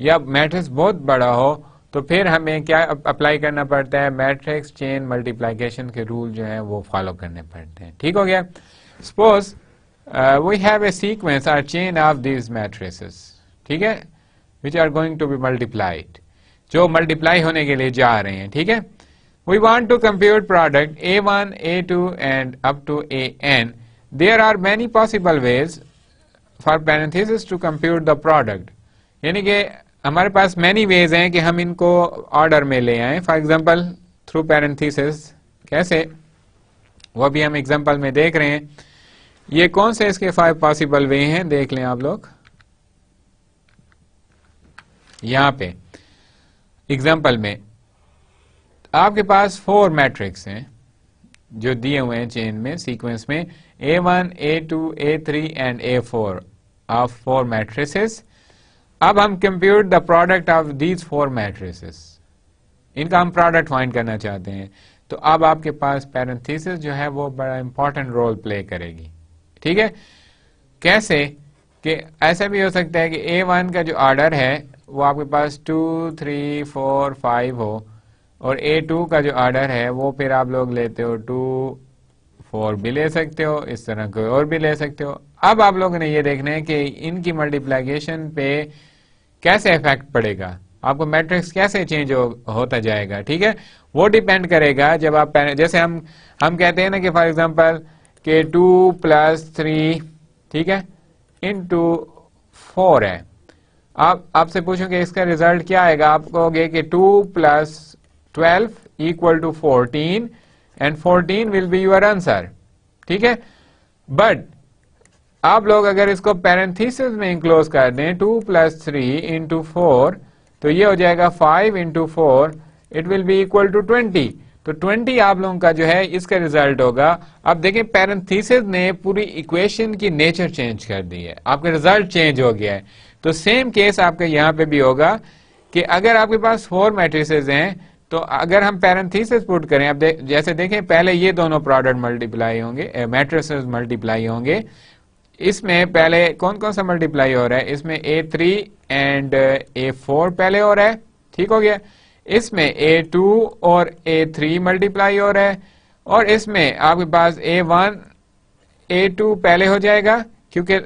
या मैट्रिक्स बहुत बड़ा हो तो फिर हमें क्या अप्लाई करना पड़ता है मैट्रिक्स चेन मल्टीप्लाइकेशन के रूल जो है वो फॉलो करने पड़ते हैं ठीक हो गया suppose we have a sequence or chain of these matrices ठीक है which are going to be multiplied जो मल्टीप्लाई होने के लिए जा रहे हैं ठीक है we want to compute product A one A two and up to A N there are many possible ways for parenthesis to compute the product यानी कि हमारे पास मैनी वेज हैं कि हम इनको ऑर्डर में ले आए फॉर एग्जाम्पल थ्रू पैरेंथीसिस कैसे वो भी हम एग्जाम्पल में देख रहे हैं ये कौन से इसके फाइव पॉसिबल वे हैं देख लें आप लोग यहां पे एग्जाम्पल में आपके पास फोर मैट्रिक्स हैं जो दिए हुए हैं चेन में सीक्वेंस में A one A two A three and A four of four matrices अब हम compute the product of these four matrices इनका हम प्रोडक्ट फाइंड करना चाहते हैं तो अब आपके पास पैरेंथेसिस जो है वो बड़ा इंपॉर्टेंट रोल प्ले करेगी ठीक है कैसे कि ऐसा भी हो सकता है कि ए वन का जो ऑर्डर है वो आपके पास टू थ्री फोर फाइव हो और ए टू का जो ऑर्डर है वो फिर आप लोग लेते हो टू फोर भी ले सकते हो इस तरह कोई और भी ले सकते हो अब आप लोगों ने ये देखना है कि इनकी मल्टीप्लाइकेशन पे कैसे इफेक्ट पड़ेगा आपको मैट्रिक्स कैसे चेंज हो, होता जाएगा ठीक है वो डिपेंड करेगा जब आप जैसे हम हम कहते हैं ना कि फॉर एग्जांपल के टू प्लस थ्री ठीक है इन टू फोर है आप आपसे कि इसका रिजल्ट क्या आएगा आप कहोगे कि two plus twelve equal to fourteen and fourteen will be your answer ठीक है बट आप लोग अगर इसको पैरेंथीसिस में इंक्लोज कर दें two plus three into four तो ये हो जाएगा five into four it will be equal to twenty तो ट्वेंटी आप लोगों का जो है इसका रिजल्ट होगा अब देखें पैरेंथीसिस ने पूरी इक्वेशन की नेचर चेंज कर दी है आपका रिजल्ट चेंज हो गया है तो सेम केस आपका यहाँ पे भी होगा कि अगर आपके पास फोर मैट्रिसेस हैं तो अगर हम पैरेंथीसिस पुट करें अब दे, जैसे देखें पहले ये दोनों प्रोडक्ट मल्टीप्लाई होंगे मैट्रिस eh, मल्टीप्लाई होंगे इसमें पहले कौन कौन सा मल्टीप्लाई हो रहा है इसमें A three and A four पहले हो रहा है ठीक हो गया इसमें ए टू और ए थ्री मल्टीप्लाई हो रहा है और इसमें आपके पास ए वन ए टू पहले हो जाएगा क्योंकि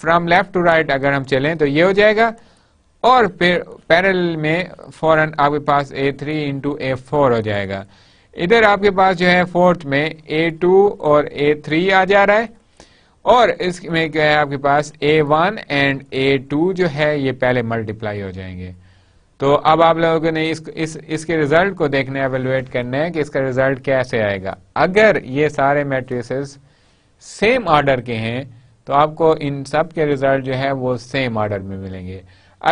फ्रॉम लेफ्ट टू राइट अगर हम चलें तो ये हो जाएगा और फिर पैरल में फौरन आपके पास A three into A four हो जाएगा इधर आपके पास जो है फोर्थ में ए टू और ए थ्री आ जा रहा है और इसमें क्या है आपके पास A one and A two जो है ये पहले मल्टीप्लाई हो जाएंगे तो अब आप लोगों ने इस, इस इसके रिजल्ट को देखने एवेलुएट करने है कि इसका रिजल्ट कैसे आएगा अगर ये सारे मैट्रिसेस सेम ऑर्डर के हैं तो आपको इन सब के रिजल्ट जो है वो सेम ऑर्डर में मिलेंगे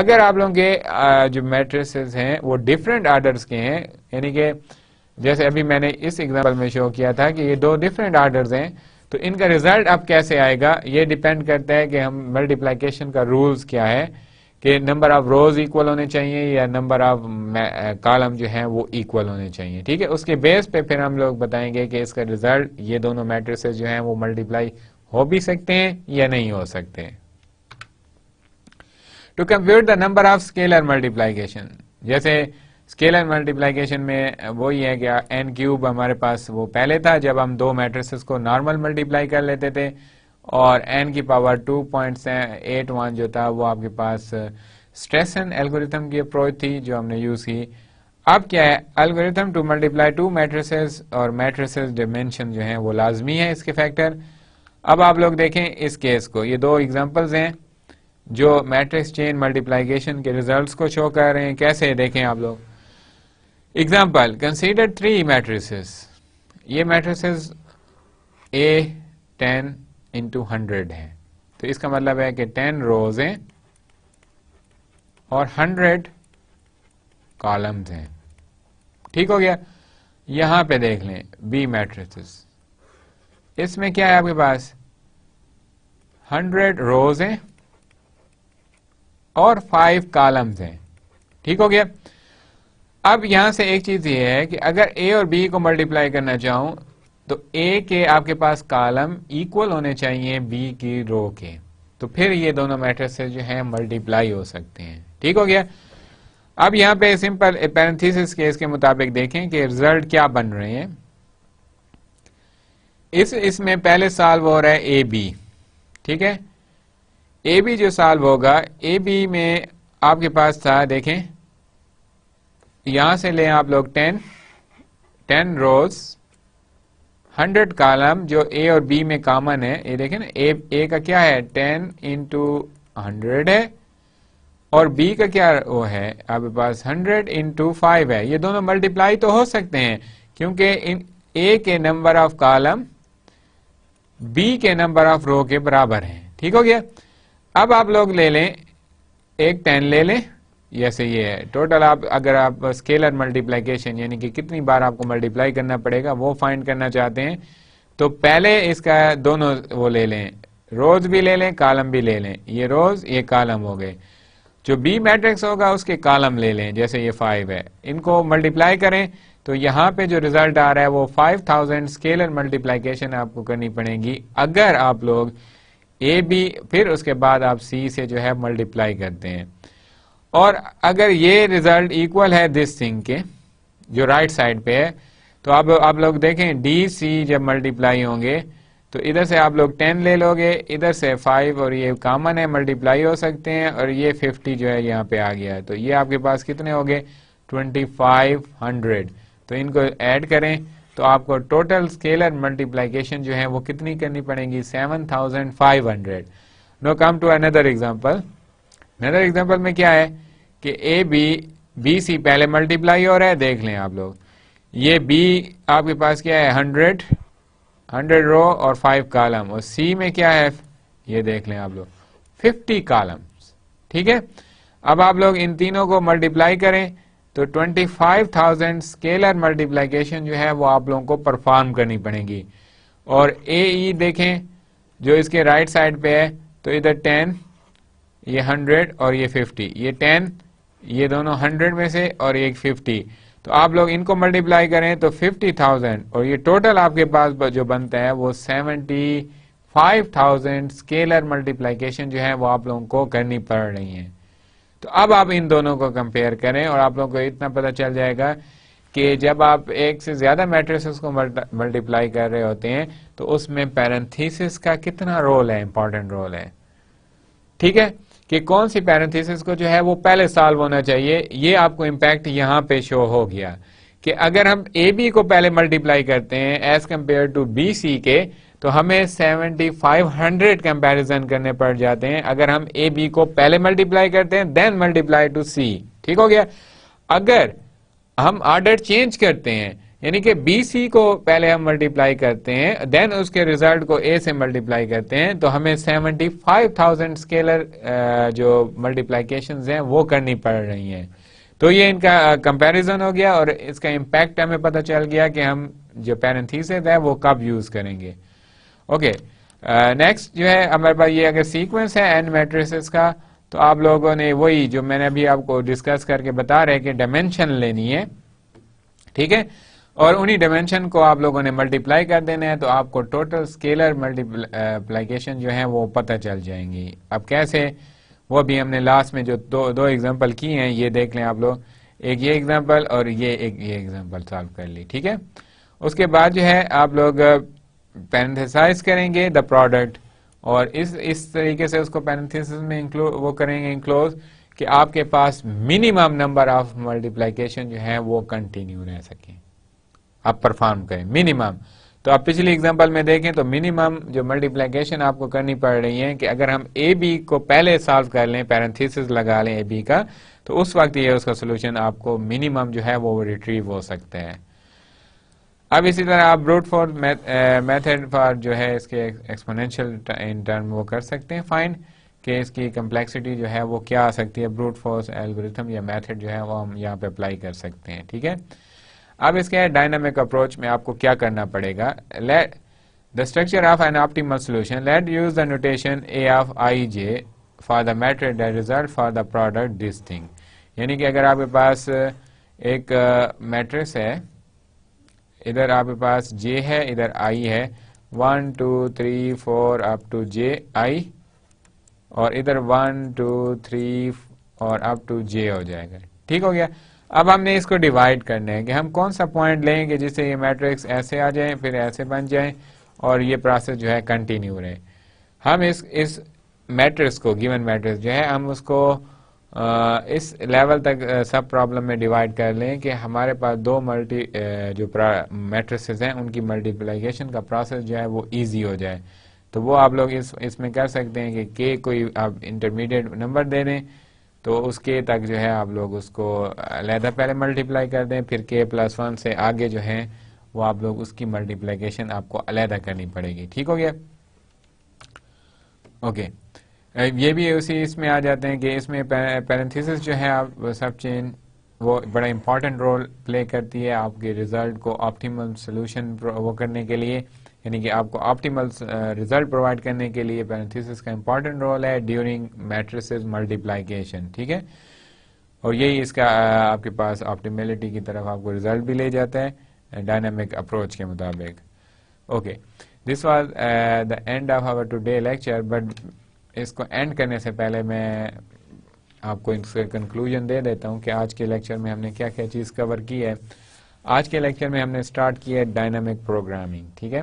अगर आप लोगों के जो मैट्रिसेस हैं वो डिफरेंट ऑर्डर्स के हैं यानी कि जैसे अभी मैंने इस एग्जाम्पल में शो किया था कि ये दो डिफरेंट ऑर्डर हैं तो इनका रिजल्ट अब कैसे आएगा ये डिपेंड करता है कि हम मल्टीप्लीकेशन का रूल्स क्या है कि नंबर ऑफ रोज इक्वल होने चाहिए या नंबर ऑफ कॉलम जो है वो इक्वल होने चाहिए ठीक है उसके बेस पे फिर हम लोग बताएंगे कि इसका रिजल्ट ये दोनों मैट्रिसेस जो है वो मल्टीप्लाई हो भी सकते हैं या नहीं हो सकते to compute the number of scalar multiplication जैसे स्केलर मल्टीप्लाइकेशन में वही है कि एन क्यूब हमारे पास वो पहले था जब हम दो मैट्रिसेस को नॉर्मल मल्टीप्लाई कर लेते थे और एन की power two point eight one जो था वो आपके पास स्ट्रेस एंड एल्गोरिथम की अप्रोच थी जो हमने यूज की अब क्या है algorithm to multiply two matrices और मैट्रिसेस डिमेंशन जो है वो लाजमी है इसके फैक्टर अब आप लोग देखें इस केस को ये दो एग्जाम्पल्स हैं जो मैट्रिक्स चेन मल्टीप्लाइकेशन के रिजल्ट्स को शो कर रहे हैं कैसे देखें आप लोग Example, consider three matrices. ये matrices A 10 into 100 है तो इसका मतलब है कि 10 rows हैं और 100 columns हैं ठीक हो गया यहां पे देख लें B matrices इसमें क्या है आपके पास 100 rows हैं और 5 columns हैं ठीक हो गया अब यहां से एक चीज ये है कि अगर ए और बी को मल्टीप्लाई करना चाहूं तो ए के आपके पास कॉलम इक्वल होने चाहिए बी की रो के तो फिर ये दोनों से जो है मल्टीप्लाई हो सकते हैं ठीक हो गया अब यहां पे सिंपल पैरेंथेसिस केस के मुताबिक देखें कि रिजल्ट क्या बन रहे हैं इस इसमें पहले साल वो हो रहा है ए बी ठीक है ए बी जो साल होगा ए बी में आपके पास था देखें यहां से लें आप लोग ten ten rows hundred column जो ए और बी में कॉमन है ये देखें ना ए ए का क्या है टेन इंटू हंड्रेड है और बी का क्या वो है आपके पास हंड्रेड इंटू फाइव है ये दोनों मल्टीप्लाई तो हो सकते हैं क्योंकि इन ए के नंबर ऑफ कॉलम बी के नंबर ऑफ रो के बराबर है ठीक हो गया अब आप लोग ले लें एक टेन ले लें जैसे ये है टोटल आप अगर आप स्केलर मल्टीप्लाइकेशन यानी कि कितनी बार आपको मल्टीप्लाई करना पड़ेगा वो फाइंड करना चाहते हैं तो पहले इसका दोनों वो ले लें रोज भी ले लें कालम भी ले लें ये रोज ये कालम हो गए जो बी मैट्रिक्स होगा उसके कालम ले लें जैसे ये फाइव है इनको मल्टीप्लाई करें तो यहां पे जो रिजल्ट आ रहा है वो फाइव थाउजेंड स्केलर मल्टीप्लाइकेशन आपको करनी पड़ेगी अगर आप लोग ए बी फिर उसके बाद आप सी से जो है मल्टीप्लाई करते हैं और अगर ये रिजल्ट इक्वल है दिस थिंग के जो राइट right साइड पे है तो अब आप लोग देखें डी सी जब मल्टीप्लाई होंगे तो इधर से आप लोग टेन ले लोगे इधर से फाइव और ये कॉमन है मल्टीप्लाई हो सकते हैं और ये फिफ्टी जो है यहाँ पे आ गया है तो ये आपके पास कितने हो गए ट्वेंटी फाइव हंड्रेड तो इनको ऐड करें तो आपको टोटल स्केलर मल्टीप्लाइकेशन जो है वो कितनी करनी पड़ेगी seven thousand five hundred no come to another example another example में क्या है कि ए बी बी सी पहले मल्टीप्लाई हो रहा है देख लें आप लोग ये बी आपके पास क्या है हंड्रेड हंड्रेड रो और फाइव कॉलम और सी में क्या है ये देख लें आप लोग फिफ्टी कॉलम ठीक है अब आप लोग इन तीनों को मल्टीप्लाई करें तो 25,000 स्केलर मल्टीप्लाइकेशन जो है वो आप लोगों को परफॉर्म करनी पड़ेगी और ए ई e देखें जो इसके राइट साइड पे है तो इधर टेन ये हंड्रेड और ये फिफ्टी ये टेन ये दोनों हंड्रेड में से और एक फिफ्टी तो आप लोग इनको मल्टीप्लाई करें तो फिफ्टी थाउजेंड और ये टोटल आपके पास जो बनता है वो seventy five thousand scalar multiplication जो है वो आप लोगों को करनी पड़ रही है तो अब आप इन दोनों को कंपेयर करें और आप लोगों को इतना पता चल जाएगा कि जब आप एक से ज्यादा मैट्रिसेस को मल्टीप्लाई कर रहे होते हैं तो उसमें पैरेंथीसिस का कितना रोल है इंपॉर्टेंट रोल है ठीक है कि कौन सी पैरेंथेसिस को जो है वो पहले सॉल्व होना चाहिए ये आपको इम्पैक्ट यहाँ पे शो हो गया कि अगर हम ए बी को पहले मल्टीप्लाई करते हैं as compare to B C के तो हमें 7500 कंपैरिजन करने पड़ जाते हैं अगर हम ए बी को पहले मल्टीप्लाई करते हैं देन मल्टीप्लाई टू सी ठीक हो गया अगर हम ऑर्डर चेंज करते हैं यानी कि बी सी को पहले हम मल्टीप्लाई करते हैं देन उसके रिजल्ट को ए से मल्टीप्लाई करते हैं तो हमें 75,000 स्केलर जो मल्टीप्लाइकेशन हैं वो करनी पड़ रही हैं तो ये इनका कंपैरिजन हो गया और इसका इम्पैक्ट हमें पता चल गया कि हम जो पैरेंथीसेस है वो कब यूज करेंगे ओके नेक्स्ट जो है हमारे पास ये अगर सीक्वेंस है एन मैट्रिसेस का तो आप लोगों ने वही जो मैंने अभी आपको डिस्कस करके बता रहे कि डायमेंशन लेनी है ठीक है और उन्हीं डायमेंशन को आप लोगों ने मल्टीप्लाई कर देना है तो आपको टोटल स्केलर मल्टीप्लाइकेशन जो है वो पता चल जाएंगी अब कैसे वो भी हमने लास्ट में जो दो दो एग्जांपल किए हैं ये देख लें आप लोग एक ये एग्जांपल और ये एक ये एग्जांपल सॉल्व कर ली ठीक है उसके बाद जो है आप लोग पैरेंथेसाइज uh, करेंगे द प्रोडक्ट और इस इस तरीके से उसको पैरेंथेसिस में इंक्लूड वो करेंगे इंक्लोज कि आपके पास मिनिमम नंबर ऑफ मल्टीप्लाइकेशन जो है वो कंटिन्यू रह सकें आप परफॉर्म करें मिनिमम तो आप पिछली एग्जांपल में देखें तो मिनिमम जो मल्टीप्लिकेशन आपको करनी पड़ रही है कि अगर हम ए बी को पहले सॉल्व कर लें पैरेंथेसिस लगा लें ए बी का तो उस वक्त ये उसका सोल्यूशन आपको मिनिमम जो है वो रिट्रीव हो सकते हैं अब इसी तरह आप ब्रूट फॉर मेथड फॉर जो है इसके एक्सपोनेंशियल इन टर्म वो कर सकते हैं फाइन कि इसकी कम्प्लेक्सिटी जो है वो क्या आ सकती है ब्रूट फोर्स एल्गोरिथम या मेथड जो है वो हम यहाँ पे अप्लाई कर सकते हैं ठीक है अब इसके डायनामिक अप्रोच में आपको क्या करना पड़ेगा let the structure of an optimal solution let use the notation A of I J for the matter the result for the product this thing यानी कि अगर आपके पास uh, एक मैट्रिक्स uh, है इधर आपके पास जे है इधर आई है one two three four up to J I और इधर वन टू थ्री और अप टू जे हो जाएगा ठीक हो गया अब हमने इसको डिवाइड करना है कि हम कौन सा पॉइंट लेंगे जिससे ये मैट्रिक्स ऐसे आ जाए फिर ऐसे बन जाए और ये प्रोसेस जो है कंटिन्यू रहे हम इस इस मैट्रिक्स को गिवन मैट्रिक्स जो है हम उसको आ, इस लेवल तक आ, सब प्रॉब्लम में डिवाइड कर लें कि हमारे पास दो मल्टी जो मैट्रिक्स हैं उनकी मल्टीप्लिकेशन का प्रोसेस जो है वो ईजी हो जाए तो वो आप लोग इस इसमें कर सकते हैं कि के कोई आप इंटरमीडिएट नंबर दे दें तो उसके तक जो है आप लोग उसको लहदा पहले मल्टीप्लाई कर दें फिर के प्लस वन से आगे जो है वो आप लोग उसकी मल्टीप्लीकेशन आपको अलहदा करनी पड़ेगी ठीक हो गया ओके ये भी उसी इसमें आ जाते हैं कि इसमें पैरेंथिस जो है आप सब चेन वो बड़ा इंपॉर्टेंट रोल प्ले करती है आपके रिजल्ट को ऑप्टिमम सोल्यूशन वो करने के लिए यानी कि आपको ऑप्टिमल रिजल्ट प्रोवाइड करने के लिए पैरेंथेसिस का इंपॉर्टेंट रोल है ड्यूरिंग मैट्रिसेस मल्टीप्लाइकेशन ठीक है और यही इसका uh, आपके पास ऑप्टिमेलिटी की तरफ आपको रिजल्ट भी ले जाता है डायनामिक अप्रोच के मुताबिक okay this was the end of our today lecture but इसको एंड करने से पहले मैं आपको इसका कंक्लूजन दे देता हूँ कि आज के लेक्चर में हमने क्या क्या चीज़ कवर की है आज के लेक्चर में हमने स्टार्ट किया है डायनामिक प्रोग्रामिंग ठीक है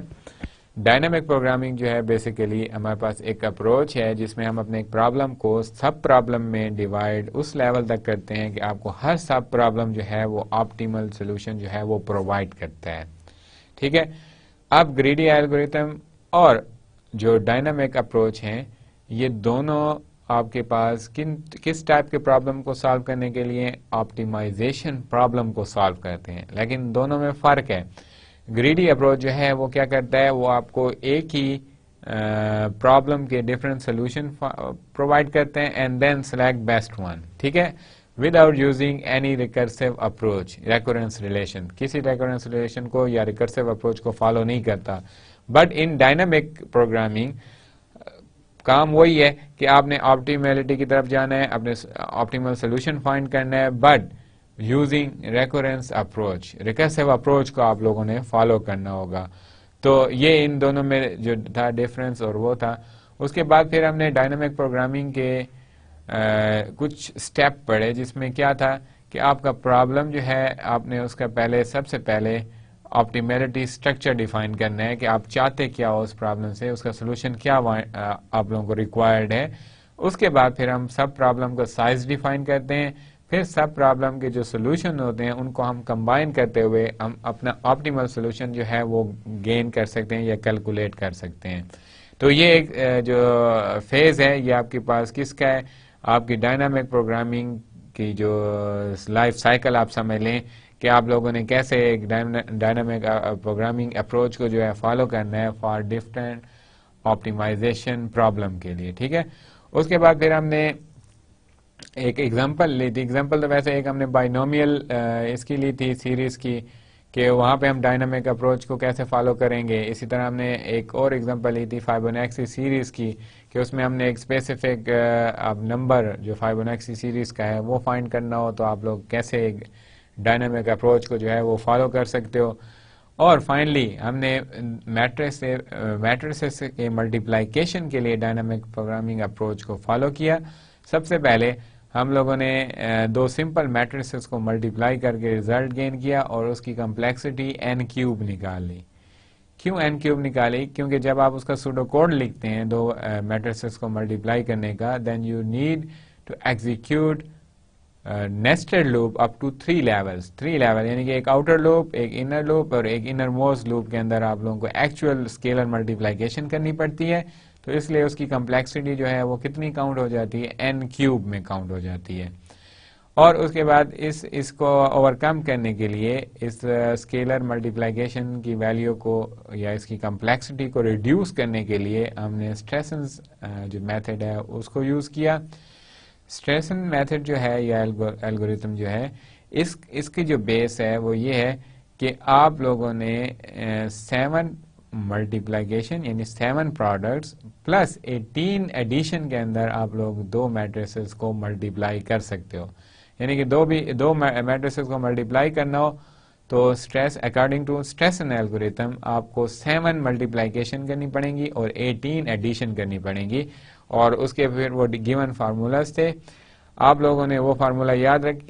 डायनामिक प्रोग्रामिंग जो है बेसिकली हमारे पास एक अप्रोच है जिसमें हम अपने एक प्रॉब्लम को सब प्रॉब्लम में डिवाइड उस लेवल तक करते हैं कि आपको हर सब प्रॉब्लम जो है वो ऑप्टीमल सोल्यूशन जो है वो प्रोवाइड करता है ठीक है अब ग्रीडी एल्गोरिथम और जो डायनामिक अप्रोच हैं ये दोनों आपके पास किन किस टाइप के प्रॉब्लम को सॉल्व करने के लिए ऑप्टिमाइजेशन प्रॉब्लम को सॉल्व करते हैं लेकिन दोनों में फ़र्क है ग्रीडी अप्रोच जो है वो क्या करता है वो आपको एक ही प्रॉब्लम के डिफरेंट सोल्यूशन प्रोवाइड करते हैं and then select best one ठीक है without using any recursive approach recurrence relation किसी रेकोरेंस रिलेशन को या रिकर्सिव अप्रोच को फॉलो नहीं करता बट इन डायनामिक प्रोग्रामिंग काम वही है कि आपने ऑप्टीमेलिटी की तरफ जाना है अपने ऑप्टीमल सोल्यूशन फाइंड करना है but using recurrence approach recursive approach को आप लोगों ने फॉलो करना होगा तो ये इन दोनों में जो था डिफरेंस और वो था उसके बाद फिर हमने डायनामिक प्रोग्रामिंग के आ, कुछ स्टेप पढ़े जिसमें क्या था कि आपका प्रॉब्लम जो है आपने उसका पहले सबसे पहले ऑप्टीमेलिटी स्ट्रक्चर डिफाइन करना है कि आप चाहते क्या हो उस प्रॉब्लम से उसका सोल्यूशन क्या आप लोगों को रिक्वायर्ड है उसके बाद फिर हम सब प्रॉब्लम का साइज डिफाइन करते हैं फिर सब प्रॉब्लम के जो सोल्यूशन होते हैं उनको हम कंबाइन करते हुए हम अपना ऑप्टिमल सोल्यूशन जो है वो गेन कर सकते हैं या कैलकुलेट कर सकते हैं तो ये एक जो फेज़ है ये आपके पास किसका है आपकी डायनामिक प्रोग्रामिंग की जो लाइफ साइकिल आप समझ लें कि आप लोगों ने कैसे एक डायनामिक प्रोग्रामिंग अप्रोच को जो है फॉलो करना है फॉर डिफरेंट ऑप्टिमाइजेशन प्रॉब्लम के लिए ठीक है उसके बाद फिर हमने एक एग्जांपल ली थी एग्जांपल तो वैसे एक हमने बाइनोमियल uh, इसकी ली थी सीरीज की कि वहां पे हम डायनामिक अप्रोच को कैसे फॉलो करेंगे इसी तरह हमने एक और एग्जांपल ली थी फाइबोनैक्सी सीरीज की कि उसमें हमने एक स्पेसिफिक अब नंबर जो फाइबोनैक्सी सीरीज का है वो फाइंड करना हो तो आप लोग कैसे एक, डायनामिक अप्रोच को जो है वो फॉलो कर सकते हो और फाइनली हमने मैट्रिक्स से मैट्रिसेस के मल्टीप्लाइकेशन के लिए डायनामिक प्रोग्रामिंग अप्रोच को फॉलो किया सबसे पहले हम लोगों ने दो सिंपल मैट्रिस को मल्टीप्लाई करके रिजल्ट गेन किया और उसकी कम्प्लेक्सिटी एन क्यूब निकाल ली क्यों एन क्यूब निकाली क्योंकि जब आप उसका सूडो कोड लिखते हैं दो मैट्रिसेस को मल्टीप्लाई करने का then you need to execute nested loop up to three levels three level यानी कि एक आउटर लूप एक इनर लूप और एक इनर मोस्ट लूप के अंदर आप लोगों को एक्चुअल स्केलर मल्टीप्लाइकेशन करनी पड़ती है तो इसलिए उसकी कम्प्लेक्सिटी जो है वो कितनी काउंट हो जाती है एन क्यूब में काउंट हो जाती है और उसके बाद इस इसको ओवरकम करने के लिए इस स्केलर uh, मल्टीप्लाइकेशन की वैल्यू को या इसकी कम्प्लेक्सिटी को रिड्यूस करने के लिए हमने स्ट्रेस uh, जो मेथड है उसको यूज़ किया स्ट्रेसन मेथड जो है या एल्गोरिथम जो है इस इसकी जो बेस है वो ये है कि आप लोगों ने सेवन मल्टीप्लाइकेशन यानी seven products plus eighteen addition के अंदर आप लोग दो मैट्रिसेस को मल्टीप्लाई कर सकते हो यानी कि दो भी दो मैट्रिसेस को मल्टीप्लाई करना हो तो Strassen according to Strassen algorithm आपको सेवन मल्टीप्लाइकेशन करनी पड़ेगी और एटीन एडिशन करनी पड़ेगी और उसके फिर वो गिवन फार्मूलाज थे आप लोगों ने वो फार्मूला याद रख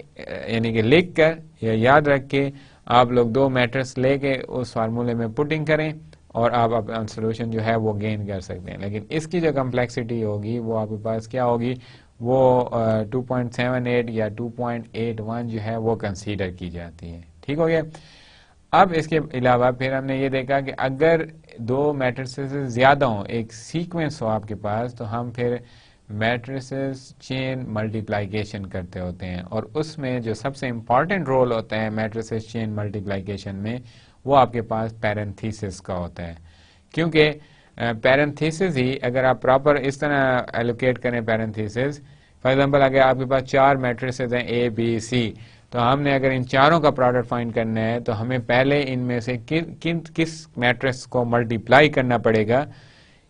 यानी कि लिख कर या याद रख के आप लोग दो मैटर्स लेके उस फार्मूले में पुटिंग करें और आप अपना सोल्यूशन जो है वो गेन कर सकते हैं लेकिन इसकी जो कम्प्लेक्सिटी होगी वो आपके पास क्या होगी वो two point seven eight or two point eight one जो है वो कंसीडर की जाती है ठीक हो गया अब इसके अलावा फिर हमने ये देखा कि अगर दो मैट्रिसेस ज़्यादा हो एक सीक्वेंस हो आपके पास तो हम फिर मैट्रिसेस चेन मल्टीप्लाइकेशन करते होते हैं और उसमें जो सबसे इम्पॉर्टेंट रोल होता है मैट्रिसेस चेन मल्टीप्लाइकेशन में वो आपके पास पैरेंथीसिस का होता है क्योंकि पैरेंथीसिस ही अगर आप प्रॉपर इस तरह एलोकेट करें पैरेंथीसिस फॉर एग्जांपल अगर आपके पास चार मैट्रिसेस हैं ए बी सी तो हमने अगर इन चारों का प्रोडक्ट फाइंड करना है तो हमें पहले इनमें से किन किन किस मैट्रिक्स को मल्टीप्लाई करना पड़ेगा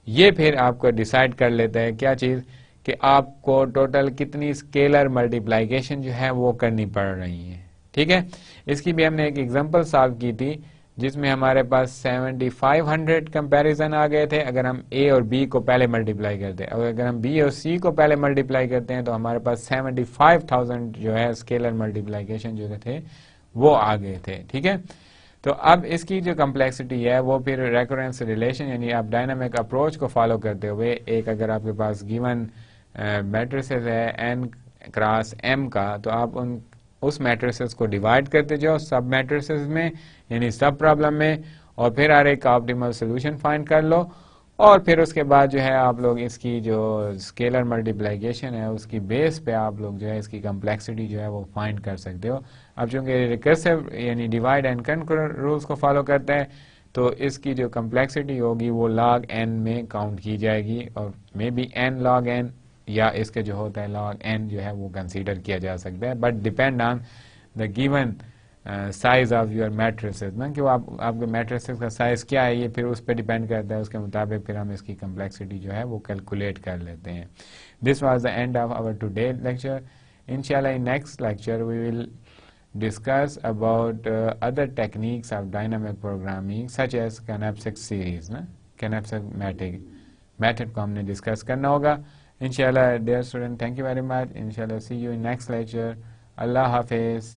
ये फिर आपको डिसाइड कर लेता है क्या चीज़ कि आपको टोटल कितनी स्केलर मल्टीप्लाइकेशन जो है वो करनी पड़ रही है ठीक है इसकी भी हमने एक एग्जाम्पल सॉल्व की थी जिसमें हमारे पास 7500 कंपैरिजन आ गए थे अगर हम ए और बी को पहले मल्टीप्लाई करते हैं अगर हम बी और सी को पहले मल्टीप्लाई करते हैं तो हमारे पास 75,000 जो है स्केलर मल्टीप्लाइकेशन जो थे वो आ गए थे ठीक है तो अब इसकी जो कम्प्लेक्सिटी है वो फिर रेकोरेंस रिलेशन यानी आप डायनामिक अप्रोच को फॉलो करते हुए एक अगर आपके पास गिवन मैट्रिसेस है एन क्रॉस एम का तो आप उन उस मैट्रिसेस को डिवाइड करते जाओ सब मैट्रिसेस में यानी सब प्रॉब्लम में और फिर हर एक ऑप्टिमल सोल्यूशन फाइंड कर लो और फिर उसके बाद जो है आप लोग इसकी जो स्केलर मल्टीप्लाइकेशन है उसकी बेस पे आप लोग जो है इसकी कम्प्लेक्सिटी जो है वो फाइंड कर सकते हो अब चूंकि रिकर्सिव यानी डिवाइड एंड कन रूल्स को फॉलो करते हैं तो इसकी जो कम्प्लेक्सिटी होगी वो लॉग एन में काउंट की जाएगी और may be N log N या इसके जो होता है लॉग एन जो है वो कंसीडर किया जा सकता है but depend on the given size of your matrices ना कि वो आप आपके मैट्रेसेस का साइज क्या है ये फिर उस पर डिपेंड करता है उसके मुताबिक फिर हम इसकी कम्प्लेक्सिटी जो है वो कैलकुलेट कर लेते हैं this was the end of our today lecture इनशाला in next lecture we will discuss about other techniques of dynamic programming such as as series ना na? मैटिक मैथड को हमने डिस्कस करना होगा Inshallah, dear student, thank you very much. Inshallah, see you in next lecture. Allah Hafiz.